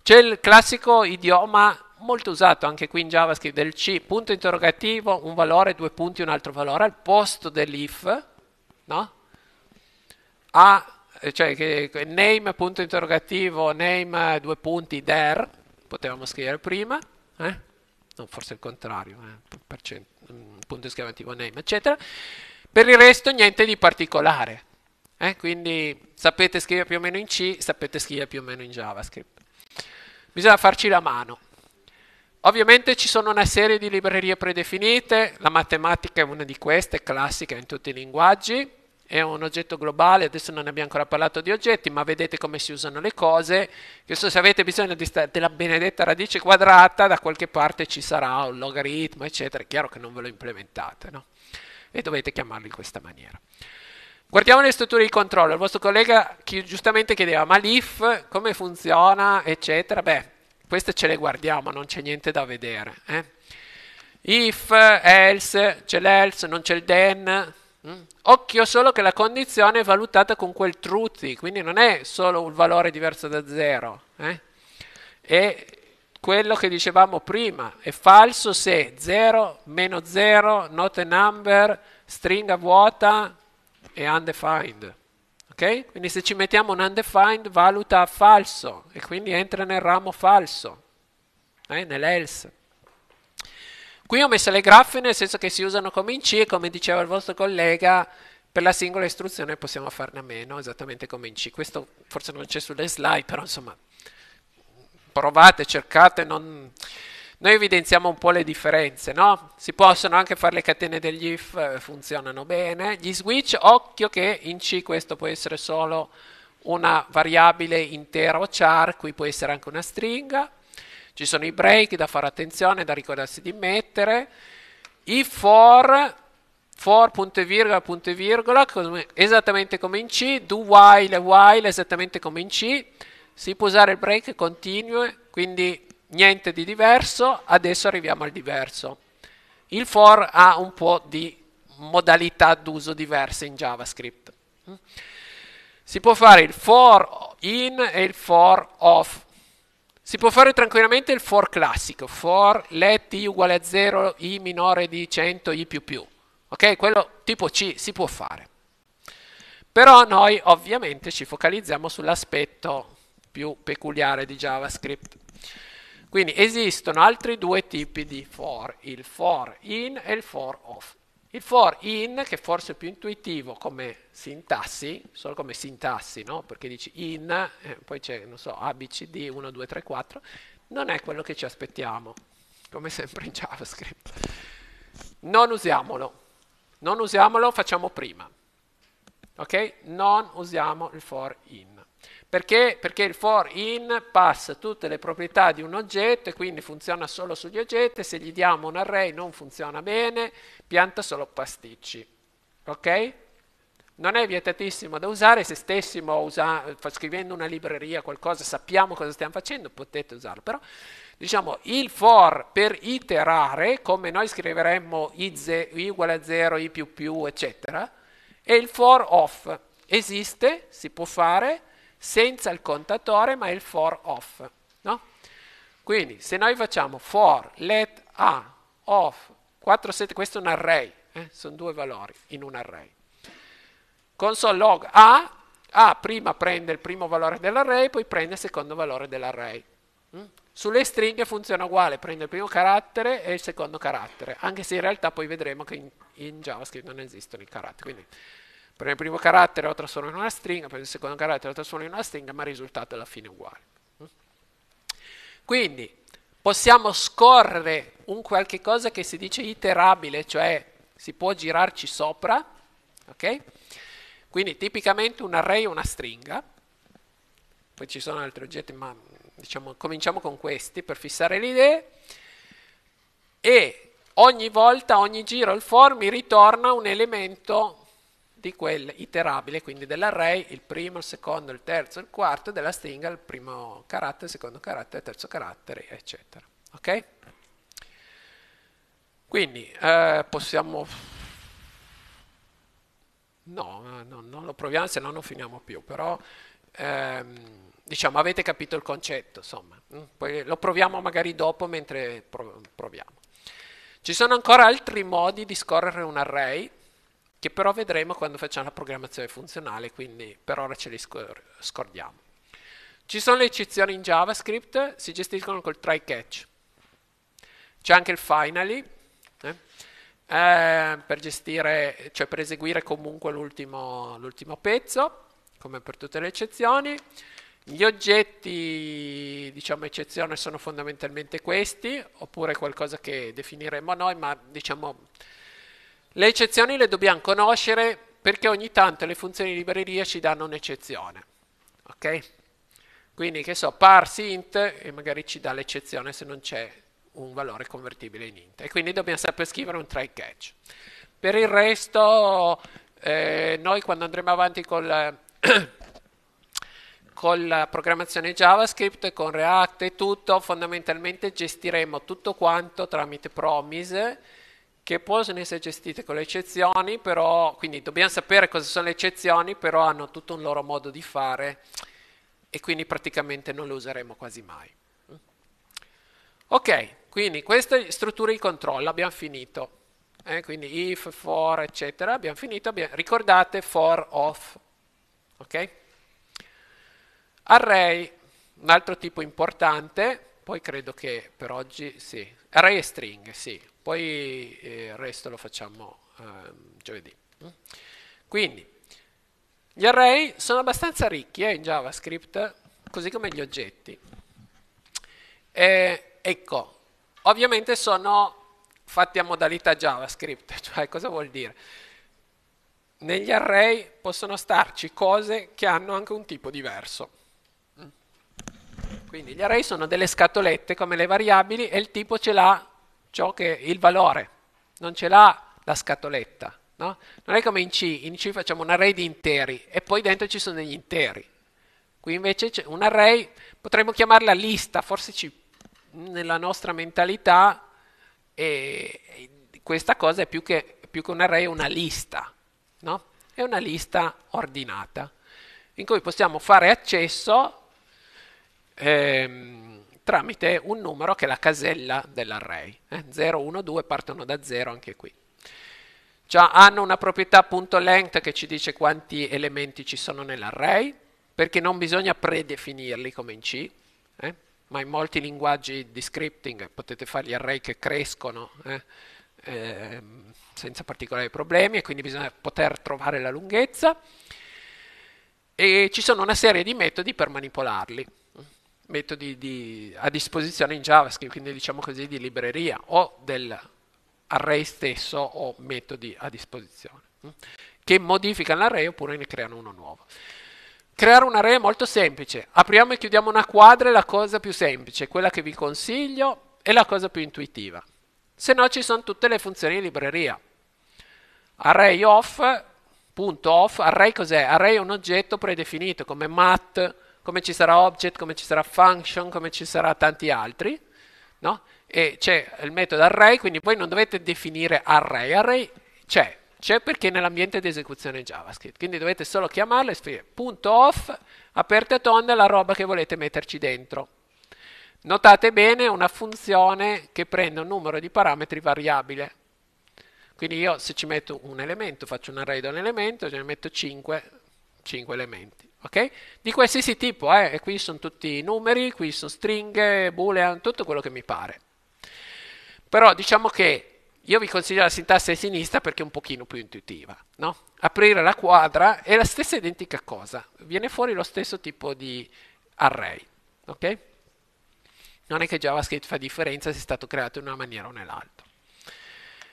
C'è il classico idioma molto usato anche qui in JavaScript del C, punto interrogativo, un valore, due punti, un altro valore, al posto dell'if, no? A, eh, cioè name, punto interrogativo, name, due punti, there, potevamo scrivere prima, eh? no, forse il contrario, eh? per cento, mm, punto esclamativo, name, eccetera. Per il resto niente di particolare. Eh? Quindi sapete scrivere più o meno in C, sapete scrivere più o meno in JavaScript. Bisogna farci la mano. Ovviamente ci sono una serie di librerie predefinite, la matematica è una di queste, classica in tutti i linguaggi, è un oggetto globale, adesso non abbiamo ancora parlato di oggetti, ma vedete come si usano le cose, adesso se avete bisogno della benedetta radice quadrata, da qualche parte ci sarà un logaritmo, eccetera, è chiaro che non ve lo implementate, no? e dovete chiamarlo in questa maniera. Guardiamo le strutture di controllo. Il vostro collega giustamente chiedeva, ma l'if come funziona, eccetera. Beh, queste ce le guardiamo, non c'è niente da vedere. Eh? If, else, c'è l'else, non c'è il then. Mm? Occhio solo che la condizione è valutata con quel truthy, quindi non è solo un valore diverso da zero. Eh? E quello che dicevamo prima, è falso se 0, meno 0, note number, stringa vuota e undefined. Okay? Quindi se ci mettiamo un undefined valuta falso e quindi entra nel ramo falso, eh? nell'else. Qui ho messo le graffe nel senso che si usano come in C e come diceva il vostro collega per la singola istruzione possiamo farne a meno, esattamente come in C. Questo forse non c'è sulle slide, però insomma provate, cercate, non... noi evidenziamo un po' le differenze, no? Si possono anche fare le catene degli if, eh, funzionano bene. Gli switch, occhio che in C questo può essere solo una variabile intera o char, qui può essere anche una stringa. Ci sono i break da fare attenzione, da ricordarsi di mettere. I for for punto e virgola punto e virgola come, esattamente come in C, do while while esattamente come in C si può usare il break continue, quindi niente di diverso, adesso arriviamo al diverso. Il for ha un po' di modalità d'uso diverse in JavaScript. Si può fare il for in e il for off. Si può fare tranquillamente il for classico, for let i uguale a 0, i minore di 100, i più più. Ok? Quello tipo C si può fare. Però noi ovviamente ci focalizziamo sull'aspetto più peculiare di JavaScript. Quindi esistono altri due tipi di for, il for in e il for off. Il for in, che forse è più intuitivo come sintassi, solo come sintassi, no? perché dici in, eh, poi c'è, non so, ABCD 1, 2, 3, 4, non è quello che ci aspettiamo, come sempre in JavaScript. Non usiamolo, non usiamolo, facciamo prima. Ok? Non usiamo il for in. Perché? Perché il for in passa tutte le proprietà di un oggetto e quindi funziona solo sugli oggetti, se gli diamo un array non funziona bene, pianta solo pasticci. Ok? Non è vietatissimo da usare, se stessimo usa- scrivendo una libreria, qualcosa, sappiamo cosa stiamo facendo, potete usarlo, però diciamo il for per iterare, come noi scriveremmo i, ze- i uguale a 0, i più più, eccetera, e il for off esiste, si può fare, senza il contatore ma il for off. No? Quindi se noi facciamo for let a off 47, questo è un array, eh? sono due valori in un array. Console log a, a prima prende il primo valore dell'array, poi prende il secondo valore dell'array. Mm? Sulle stringhe funziona uguale, prende il primo carattere e il secondo carattere, anche se in realtà poi vedremo che in, in JavaScript non esistono i caratteri. Quindi per il primo carattere lo trasformo in una stringa, per il secondo carattere lo trasformo in una stringa, ma il risultato alla fine è uguale. Quindi possiamo scorrere un qualche cosa che si dice iterabile, cioè si può girarci sopra, ok? Quindi tipicamente un array è una stringa, poi ci sono altri oggetti, ma diciamo, cominciamo con questi per fissare le idee, e ogni volta, ogni giro il for mi ritorna un elemento di quel iterabile, quindi dell'array, il primo, il secondo, il terzo, il quarto, della stringa, il primo carattere, il secondo carattere, il terzo carattere, eccetera. Ok? Quindi eh, possiamo... No, no, non lo proviamo, se no non finiamo più, però ehm, diciamo avete capito il concetto, insomma. Mm? Poi lo proviamo magari dopo mentre proviamo. Ci sono ancora altri modi di scorrere un array, che però vedremo quando facciamo la programmazione funzionale, quindi per ora ce li scordiamo. Ci sono le eccezioni in JavaScript, si gestiscono col try catch. C'è anche il finally, eh? Eh, per gestire, cioè per eseguire comunque l'ultimo, l'ultimo pezzo, come per tutte le eccezioni. Gli oggetti, diciamo, eccezione sono fondamentalmente questi, oppure qualcosa che definiremo noi, ma diciamo le eccezioni le dobbiamo conoscere perché ogni tanto le funzioni di libreria ci danno un'eccezione. Ok? Quindi, che so, parse int e magari ci dà l'eccezione se non c'è un valore convertibile in int. E quindi dobbiamo sempre scrivere un try catch. Per il resto, eh, noi quando andremo avanti col, con la programmazione JavaScript, con React e tutto, fondamentalmente gestiremo tutto quanto tramite promise che possono essere gestite con le eccezioni, però, quindi dobbiamo sapere cosa sono le eccezioni, però hanno tutto un loro modo di fare e quindi praticamente non le useremo quasi mai. Ok, quindi queste strutture di controllo abbiamo finito. Eh, quindi if, for, eccetera, abbiamo finito. Abbiamo, ricordate for, off. Ok? Array, un altro tipo importante, poi credo che per oggi sì. Array e string, sì, poi eh, il resto lo facciamo eh, giovedì. Mm? Quindi gli array sono abbastanza ricchi eh, in JavaScript, così come gli oggetti. E, ecco, ovviamente sono fatti a modalità JavaScript, cioè cosa vuol dire? Negli array possono starci cose che hanno anche un tipo diverso. Mm? Quindi gli array sono delle scatolette come le variabili e il tipo ce l'ha ciò che il valore, non ce l'ha la scatoletta. No? Non è come in C, in C facciamo un array di interi e poi dentro ci sono degli interi. Qui invece c'è un array, potremmo chiamarla lista, forse ci, nella nostra mentalità e, questa cosa è più che, più che un array, è una lista. No? È una lista ordinata in cui possiamo fare accesso. Ehm, tramite un numero che è la casella dell'array. Eh? 0, 1, 2 partono da 0 anche qui. Già cioè, hanno una proprietà .length che ci dice quanti elementi ci sono nell'array, perché non bisogna predefinirli come in C, eh? ma in molti linguaggi di scripting potete fare gli array che crescono eh? Ehm, senza particolari problemi e quindi bisogna poter trovare la lunghezza. E ci sono una serie di metodi per manipolarli metodi di, a disposizione in JavaScript, quindi diciamo così di libreria o dell'array stesso o metodi a disposizione mm, che modificano l'array oppure ne creano uno nuovo. Creare un array è molto semplice, apriamo e chiudiamo una quadra è la cosa più semplice, quella che vi consiglio è la cosa più intuitiva. Se no ci sono tutte le funzioni di libreria. Array off, punto off, array cos'è? Array è un oggetto predefinito come mat, come ci sarà object, come ci sarà function, come ci sarà tanti altri, no? E c'è il metodo array, quindi voi non dovete definire array, array c'è, c'è perché nell'ambiente di esecuzione JavaScript, quindi dovete solo chiamarlo e scrivere punto off, aperte tonde, la roba che volete metterci dentro. Notate bene una funzione che prende un numero di parametri variabile. Quindi io se ci metto un elemento, faccio un array da un elemento, ce ne metto 5, 5 elementi ok? Di qualsiasi tipo, eh? e qui sono tutti numeri, qui sono stringhe, boolean, tutto quello che mi pare. Però diciamo che io vi consiglio la sintassi a sinistra perché è un pochino più intuitiva, no? Aprire la quadra è la stessa identica cosa, viene fuori lo stesso tipo di array, ok? Non è che JavaScript fa differenza se è stato creato in una maniera o nell'altra.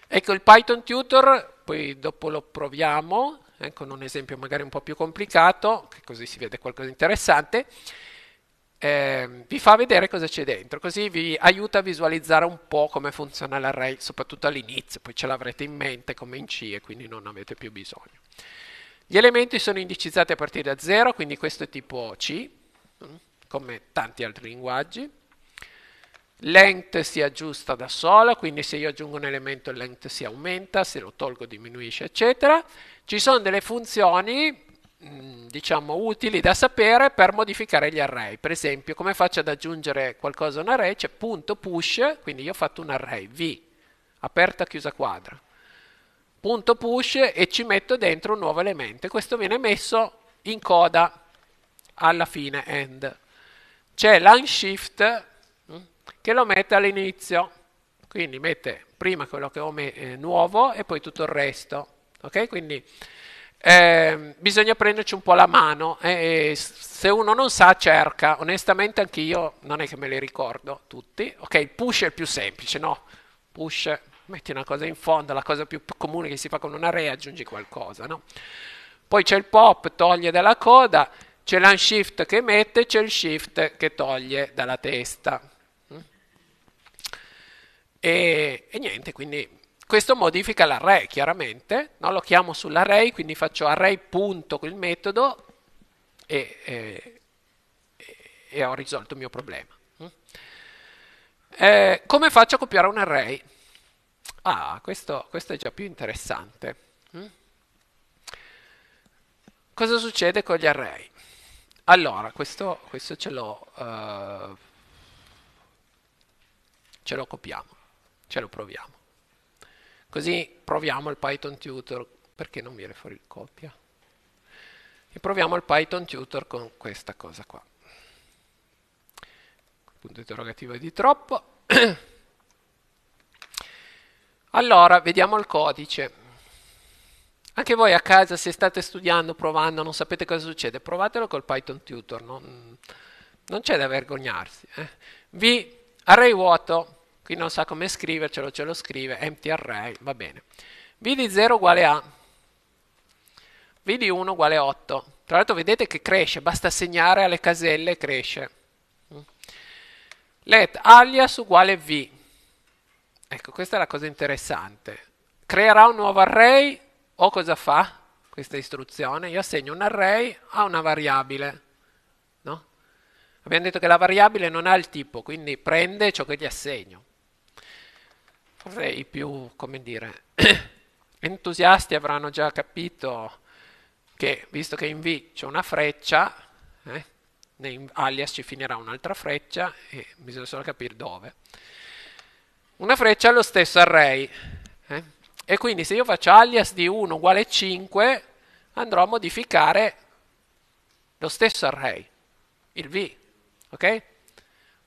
Ecco il Python Tutor, poi dopo lo proviamo, eh, con un esempio magari un po' più complicato, che così si vede qualcosa di interessante, eh, vi fa vedere cosa c'è dentro, così vi aiuta a visualizzare un po' come funziona l'array, soprattutto all'inizio, poi ce l'avrete in mente come in C e quindi non avete più bisogno. Gli elementi sono indicizzati a partire da 0, quindi questo è tipo C, mm, come tanti altri linguaggi. Length si aggiusta da sola, quindi se io aggiungo un elemento length si aumenta, se lo tolgo diminuisce, eccetera. Ci sono delle funzioni mm, diciamo utili da sapere per modificare gli array per esempio come faccio ad aggiungere qualcosa a un array c'è punto push quindi io ho fatto un array v aperta chiusa quadra punto push e ci metto dentro un nuovo elemento questo viene messo in coda alla fine end c'è line shift che lo mette all'inizio. Quindi mette prima quello che ho eh, nuovo e poi tutto il resto. Ok? Quindi eh, bisogna prenderci un po' la mano eh, e se uno non sa cerca, onestamente anch'io non è che me le ricordo tutti, ok il push è il più semplice, no? Push, metti una cosa in fondo, la cosa più comune che si fa con una re, aggiungi qualcosa, no? Poi c'è il pop, toglie dalla coda, c'è l'unshift che mette, c'è il shift che toglie dalla testa, e, e niente, quindi questo modifica l'array chiaramente, no? lo chiamo sull'array, quindi faccio array punto il metodo e, e, e, ho risolto il mio problema. Mm? Eh, come faccio a copiare un array? Ah, questo, questo è già più interessante. Mm? Cosa succede con gli array? Allora, questo, questo ce lo, eh, ce lo copiamo ce lo proviamo. Così proviamo il Python Tutor, perché non viene fuori il copia? E proviamo il Python Tutor con questa cosa qua. Il Punto interrogativo è di troppo. allora, vediamo il codice. Anche voi a casa, se state studiando, provando, non sapete cosa succede, provatelo col Python Tutor, non, non c'è da vergognarsi. Eh. V, array vuoto, qui non sa come scrivercelo, ce lo scrive, empty array, va bene. V di 0 uguale a, V di 1 uguale 8. Tra l'altro vedete che cresce, basta segnare alle caselle e cresce. Let alias uguale V. Ecco, questa è la cosa interessante. Creerà un nuovo array o cosa fa questa istruzione? Io assegno un array a una variabile. No? Abbiamo detto che la variabile non ha il tipo, quindi prende ciò che gli assegno i più, come dire, entusiasti avranno già capito che visto che in V c'è una freccia, eh, in alias ci finirà un'altra freccia e bisogna solo capire dove. Una freccia ha lo stesso array. Eh? E quindi se io faccio alias di 1 uguale 5, andrò a modificare lo stesso array, il V. Ok?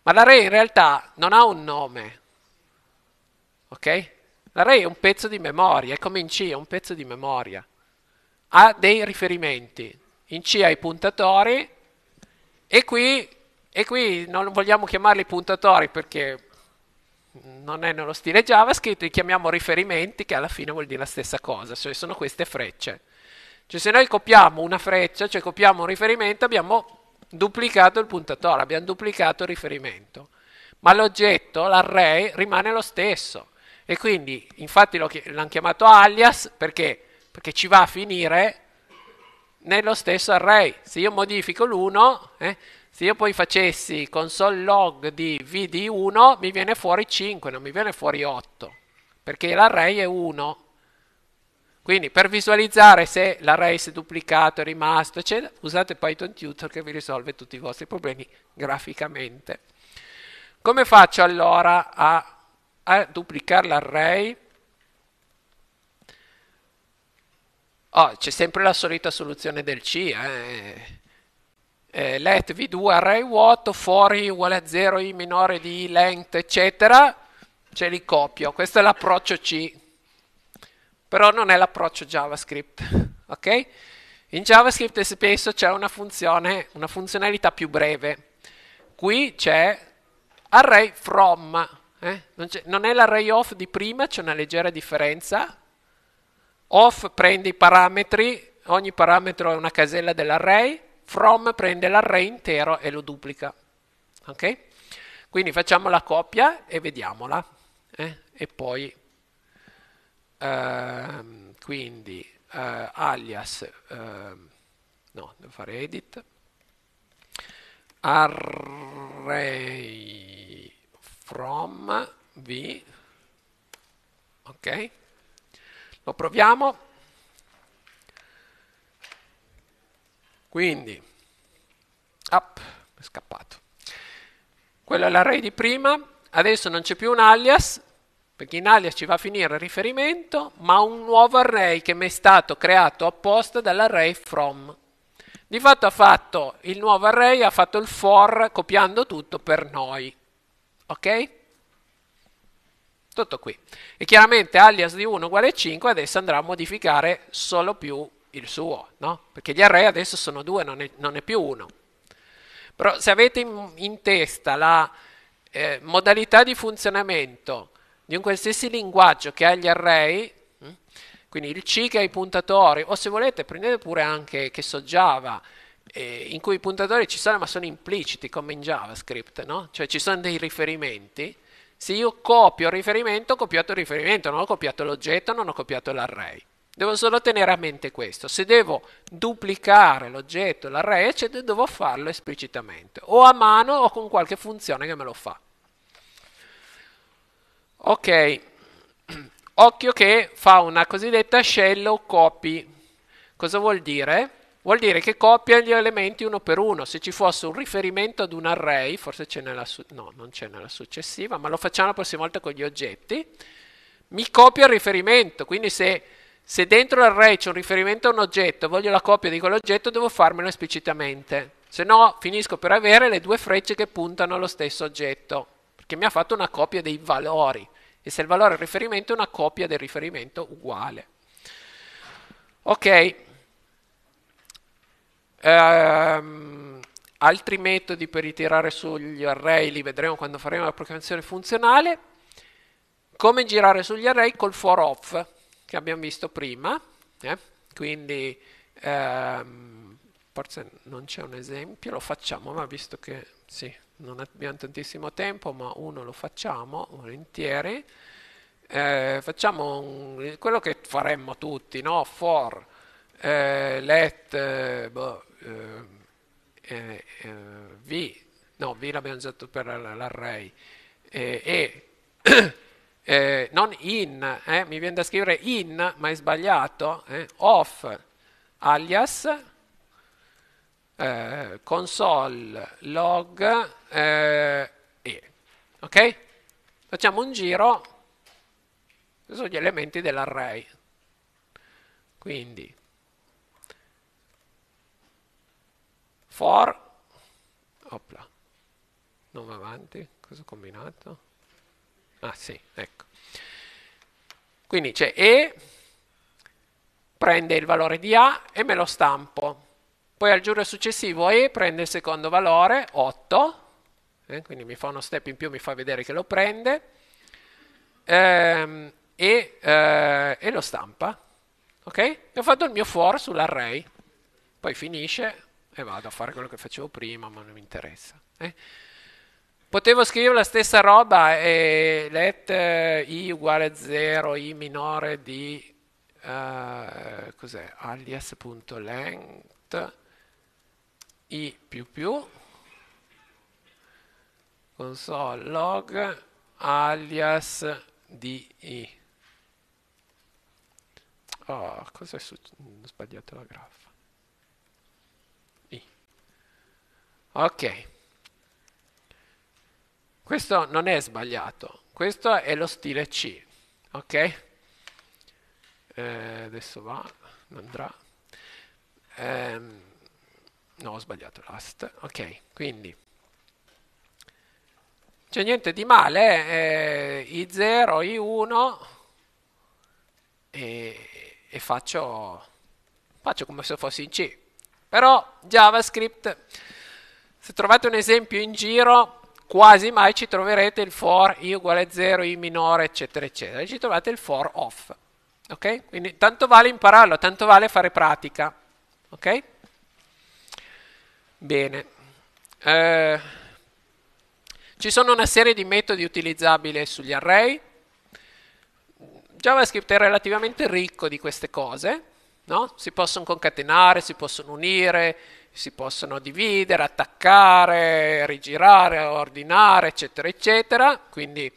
Ma l'array in realtà non ha un nome, ok? L'array è un pezzo di memoria, è come in C, è un pezzo di memoria. Ha dei riferimenti. In C ha i puntatori e qui, e qui non vogliamo chiamarli puntatori perché non è nello stile JavaScript, li chiamiamo riferimenti che alla fine vuol dire la stessa cosa, cioè sono queste frecce. Cioè se noi copiamo una freccia, cioè copiamo un riferimento, abbiamo duplicato il puntatore, abbiamo duplicato il riferimento. Ma l'oggetto, l'array, rimane lo stesso. E quindi, infatti, l'hanno chiamato alias perché? Perché ci va a finire nello stesso array. Se io modifico l'1, eh, se io poi facessi console log di vd 1, mi viene fuori 5, non mi viene fuori 8, perché l'array è 1. Quindi per visualizzare se l'array si è duplicato, è rimasto, eccetera, usate Python Tutor che vi risolve tutti i vostri problemi graficamente. Come faccio allora a a duplicare l'array oh, c'è sempre la solita soluzione del C eh? eh, let v2 array vuoto fuori uguale a 0 i minore di length eccetera ce li copio questo è l'approccio C però non è l'approccio JavaScript ok? In JavaScript spesso c'è una funzione, una funzionalità più breve. Qui c'è array from eh? Non, non, è l'array off di prima, c'è una leggera differenza. Off prende i parametri, ogni parametro è una casella dell'array, from prende l'array intero e lo duplica. Ok? Quindi facciamo la coppia e vediamola. Eh? E poi, ehm, quindi, eh, alias, ehm, no, devo fare edit, array from v ok lo proviamo quindi up è scappato quello è l'array di prima adesso non c'è più un alias perché in alias ci va a finire il riferimento ma un nuovo array che mi è stato creato apposta dall'array from di fatto ha fatto il nuovo array ha fatto il for copiando tutto per noi ok? Tutto qui. E chiaramente alias di 1 uguale 5 adesso andrà a modificare solo più il suo, no? Perché gli array adesso sono 2, non, non è, più 1. Però se avete in, in testa la eh, modalità di funzionamento di un qualsiasi linguaggio che ha gli array, hm? quindi il C che ha i puntatori, o se volete prendete pure anche, che so Java, eh, in cui i puntatori ci sono ma sono impliciti come in JavaScript, no? cioè ci sono dei riferimenti. Se io copio il riferimento, ho copiato il riferimento, non ho copiato l'oggetto, non ho copiato l'array. Devo solo tenere a mente questo. Se devo duplicare l'oggetto, l'array, eccetera, devo farlo esplicitamente, o a mano o con qualche funzione che me lo fa. Ok, occhio che fa una cosiddetta shallow copy. Cosa vuol dire? Vuol dire che copia gli elementi uno per uno. Se ci fosse un riferimento ad un array, forse c'è nella, su- no, non c'è nella successiva, ma lo facciamo la prossima volta con gli oggetti, mi copia il riferimento. Quindi se, se dentro l'array c'è un riferimento a un oggetto, voglio la copia di quell'oggetto, devo farmelo esplicitamente. Se no finisco per avere le due frecce che puntano allo stesso oggetto, perché mi ha fatto una copia dei valori. E se il valore è il riferimento, è una copia del riferimento uguale. Ok. Ehm, altri metodi per ritirare sugli array li vedremo quando faremo la programmazione funzionale. Come girare sugli array col for off che abbiamo visto prima. Eh? Quindi ehm, forse non c'è un esempio, lo facciamo, ma visto che sì, non abbiamo tantissimo tempo, ma uno lo facciamo volentieri. Eh, facciamo un, quello che faremmo tutti, no? For eh, let eh, boh, eh, eh, eh V, no V l'abbiamo già detto per l'array, eh, e non in, mi viene da scrivere in, ma è sbagliato, off alias console log e. Ok? Facciamo un giro, sugli elementi dell'array. Quindi for, opla, non va avanti, cosa ho combinato? Ah sì, ecco. Quindi c'è E, prende il valore di A e me lo stampo. Poi al giorno successivo E prende il secondo valore, 8, eh, quindi mi fa uno step in più, mi fa vedere che lo prende, ehm, e, eh, e lo stampa. Ok? E ho fatto il mio for sull'array. Poi finisce, e vado a fare quello che facevo prima, ma non mi interessa. Eh? Potevo scrivere la stessa roba e let eh, i uguale 0, i minore di eh, cos'è? alias.length i più più console log alias di i. Oh, cosa è successo? Ho sbagliato la graffa. Ok. Questo non è sbagliato, questo è lo stile C, ok? Eh, adesso va, andrà. Eh, no, ho sbagliato last. Ok, quindi c'è niente di male, eh, I0, I1 e, e faccio, faccio come se fossi in C. Però JavaScript se trovate un esempio in giro, quasi mai ci troverete il for i uguale a 0, i minore, eccetera, eccetera. Ci trovate il for off. Ok? Quindi tanto vale impararlo, tanto vale fare pratica. Ok? Bene. Eh, ci sono una serie di metodi utilizzabili sugli array. JavaScript è relativamente ricco di queste cose, no? Si possono concatenare, si possono unire, si possono dividere, attaccare, rigirare, ordinare, eccetera, eccetera. Quindi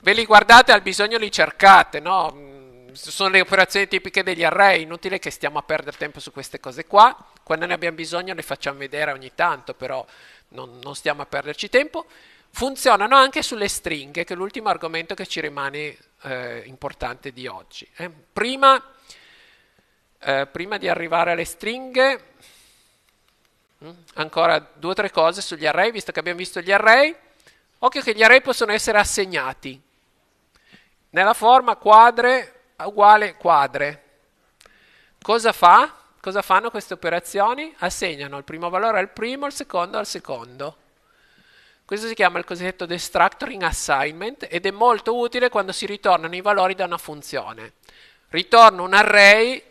ve li guardate, al bisogno li cercate, no? Mm, sono le operazioni tipiche degli array, inutile che stiamo a perdere tempo su queste cose qua. Quando ne abbiamo bisogno le facciamo vedere ogni tanto, però non, non stiamo a perderci tempo. Funzionano anche sulle stringhe, che è l'ultimo argomento che ci rimane eh, importante di oggi. Eh. Prima, eh, prima di arrivare alle stringhe, Mm? Ancora due o tre cose sugli array, visto che abbiamo visto gli array. Occhio che gli array possono essere assegnati. Nella forma quadre uguale quadre. Cosa fa? Cosa fanno queste operazioni? Assegnano il primo valore al primo, il secondo al secondo. Questo si chiama il cosiddetto destructuring assignment ed è molto utile quando si ritornano i valori da una funzione. Ritorno un array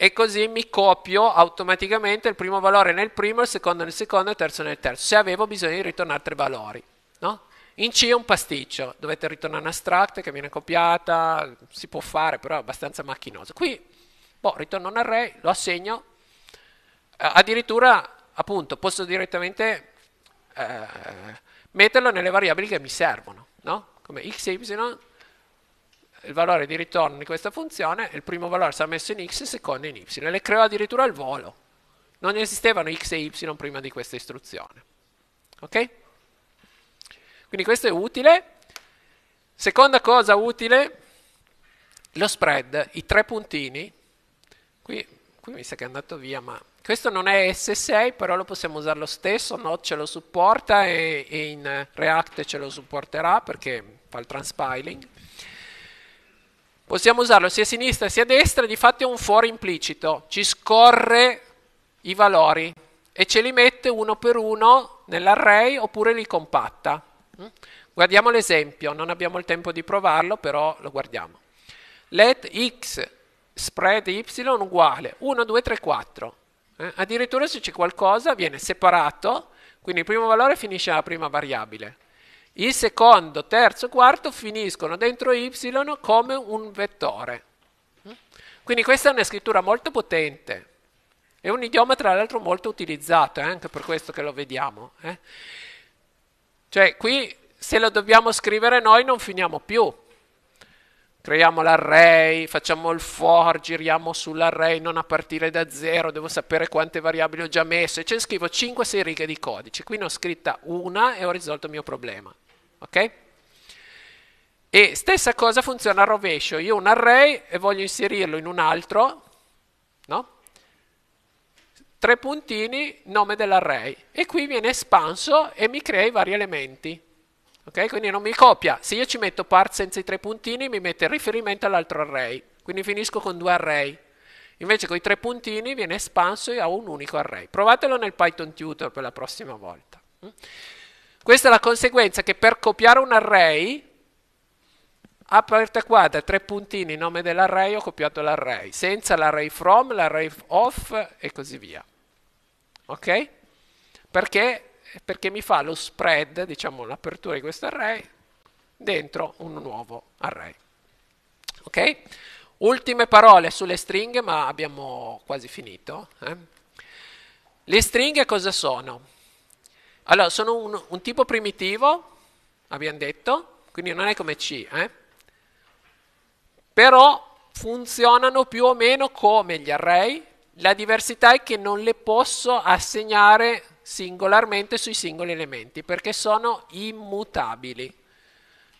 e così mi copio automaticamente il primo valore nel primo, il secondo nel secondo, il terzo nel terzo, se avevo bisogno di ritornare tre valori. No? In C è un pasticcio, dovete ritornare una struct che viene copiata, si può fare però è abbastanza macchinoso. Qui boh, ritorno un array, lo assegno, eh, addirittura appunto posso direttamente eh, metterlo nelle variabili che mi servono, no? come x, y, il valore di ritorno di questa funzione, il primo valore sarà messo in x, e il secondo in y. Le creò addirittura al volo. Non esistevano x e y prima di questa istruzione. Ok? Quindi questo è utile. Seconda cosa utile, lo spread, i tre puntini. Qui, qui mi sa che è andato via, ma questo non è S6, però lo possiamo usare lo stesso, Node ce lo supporta e, e in React ce lo supporterà perché fa il transpiling Possiamo usarlo sia a sinistra sia a destra, di fatto è un for implicito, ci scorre i valori e ce li mette uno per uno nell'array oppure li compatta. Guardiamo l'esempio, non abbiamo il tempo di provarlo, però lo guardiamo. Let x spread y uguale 1, 2, 3, 4. Eh? Addirittura se c'è qualcosa viene separato, quindi il primo valore finisce nella prima variabile. Il secondo, terzo, quarto finiscono dentro y come un vettore. Quindi questa è una scrittura molto potente. È un idioma tra l'altro molto utilizzato, è eh? anche per questo che lo vediamo. Eh? Cioè qui se lo dobbiamo scrivere noi non finiamo più. Creiamo l'array, facciamo il for, giriamo sull'array, non a partire da zero, devo sapere quante variabili ho già messo. E cioè scrivo 5-6 righe di codice. Qui ne ho scritta una e ho risolto il mio problema ok? E stessa cosa funziona al rovescio, io ho un array e voglio inserirlo in un altro, no? Tre puntini, nome dell'array. E qui viene espanso e mi crea i vari elementi. Ok? Quindi non mi copia. Se io ci metto part senza i tre puntini, mi mette riferimento all'altro array. Quindi finisco con due array. Invece con i tre puntini viene espanso e ho un unico array. Provatelo nel Python Tutor per la prossima volta. Questa è la conseguenza che per copiare un array, aperta quadra, tre puntini, nome dell'array, ho copiato l'array, senza l'array from, l'array off e così via. Ok? Perché? Perché mi fa lo spread, diciamo l'apertura di questo array, dentro un nuovo array. Ok? Ultime parole sulle stringhe, ma abbiamo quasi finito. Eh? Le stringhe cosa sono? Allora, sono un, un tipo primitivo, abbiamo detto, quindi non è come C, eh? però funzionano più o meno come gli array, la diversità è che non le posso assegnare singolarmente sui singoli elementi perché sono immutabili.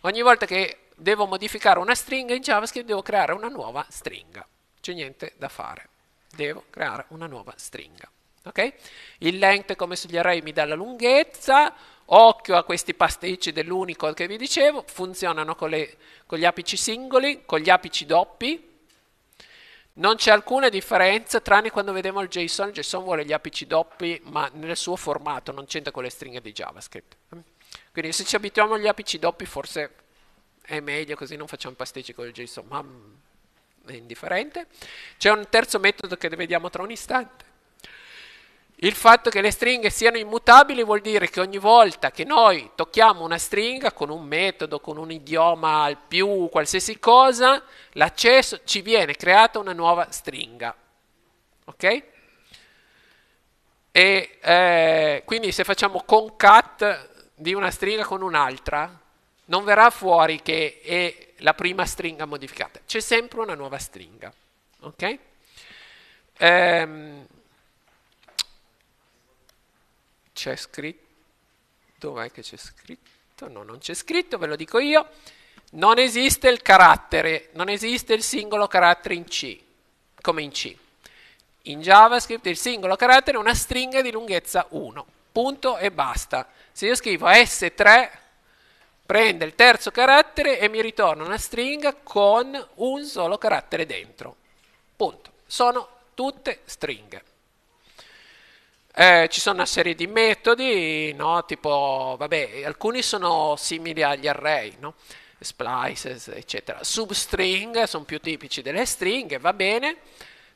Ogni volta che devo modificare una stringa in JavaScript devo creare una nuova stringa. C'è niente da fare. Devo creare una nuova stringa. Okay? Il length come sugli array mi dà la lunghezza, occhio a questi pasticci dell'unico che vi dicevo, funzionano con, le, con gli apici singoli, con gli apici doppi, non c'è alcuna differenza tranne quando vediamo il JSON, il JSON vuole gli apici doppi ma nel suo formato, non c'entra con le stringhe di JavaScript. Quindi se ci abituiamo agli apici doppi forse è meglio così non facciamo pasticci con il JSON, ma è indifferente. C'è un terzo metodo che vediamo tra un istante il fatto che le stringhe siano immutabili vuol dire che ogni volta che noi tocchiamo una stringa con un metodo, con un idioma al più, qualsiasi cosa, l'accesso ci viene creata una nuova stringa. Ok? E eh, quindi se facciamo concat di una stringa con un'altra, non verrà fuori che è la prima stringa modificata, c'è sempre una nuova stringa. Ok? Ehm, c'è scritto, dov'è che c'è scritto? No, non c'è scritto, ve lo dico io, non esiste il carattere, non esiste il singolo carattere in C, come in C. In JavaScript il singolo carattere è una stringa di lunghezza 1, punto e basta. Se io scrivo S3, prende il terzo carattere e mi ritorna una stringa con un solo carattere dentro. Punto. Sono tutte stringhe. Eh, ci sono una serie di metodi, no? tipo, vabbè, alcuni sono simili agli array, no? splices, eccetera. Substring sono più tipici delle stringhe, va bene.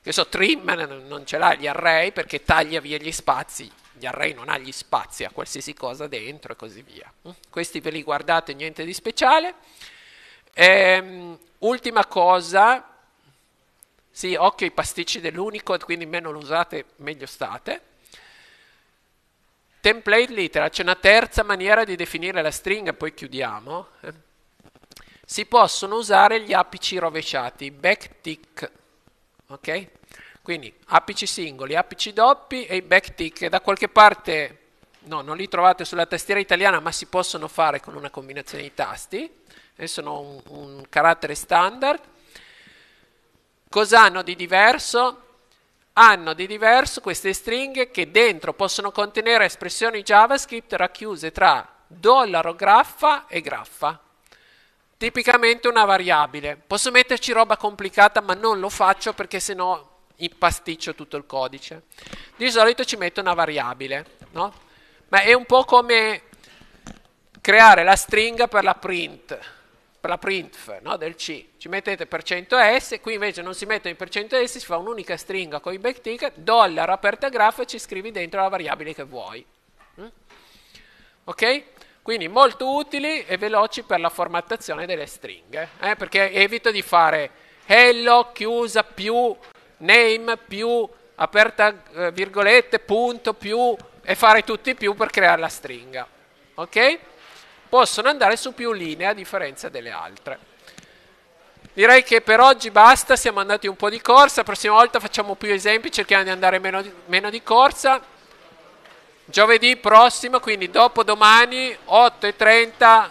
Che so, trim eh, non ce l'ha gli array perché taglia via gli spazi. Gli array non ha gli spazi a qualsiasi cosa dentro e così via. Mm? Questi ve li guardate, niente di speciale. Ehm, ultima cosa, sì, occhio ai pasticci dell'Unicode, quindi meno lo usate, meglio state. Template literal, c'è una terza maniera di definire la stringa, poi chiudiamo. Eh. Si possono usare gli apici rovesciati, backtick, ok? Quindi apici singoli, apici doppi e i backtick. Da qualche parte, no, non li trovate sulla tastiera italiana, ma si possono fare con una combinazione di tasti. E eh, sono un, un carattere standard. Cos'hanno di diverso? hanno di diverso queste stringhe che dentro possono contenere espressioni JavaScript racchiuse tra dollaro graffa e graffa. Tipicamente una variabile. Posso metterci roba complicata, ma non lo faccio perché sennò impasticcio tutto il codice. Di solito ci metto una variabile, no? Ma è un po' come creare la stringa per la print la printf no, del C, ci mettete per 100S, qui invece non si mette i per 100S, si fa un'unica stringa con i backticket, dollaro aperta graffa e ci scrivi dentro la variabile che vuoi. Mm? Ok? Quindi molto utili e veloci per la formattazione delle stringhe, eh? perché evito di fare hello chiusa più name più aperta eh, virgolette punto più e fare tutti più per creare la stringa. Ok? possono andare su più linee a differenza delle altre. Direi che per oggi basta, siamo andati un po' di corsa, la prossima volta facciamo più esempi, cerchiamo di andare meno di, meno di corsa. Giovedì prossimo, quindi dopo domani, 8.30,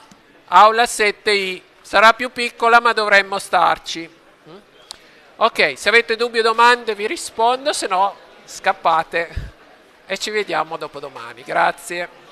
aula 7i. Sarà più piccola ma dovremmo starci. Mm? Ok, se avete dubbi o domande vi rispondo, se no scappate e ci vediamo dopo domani. Grazie.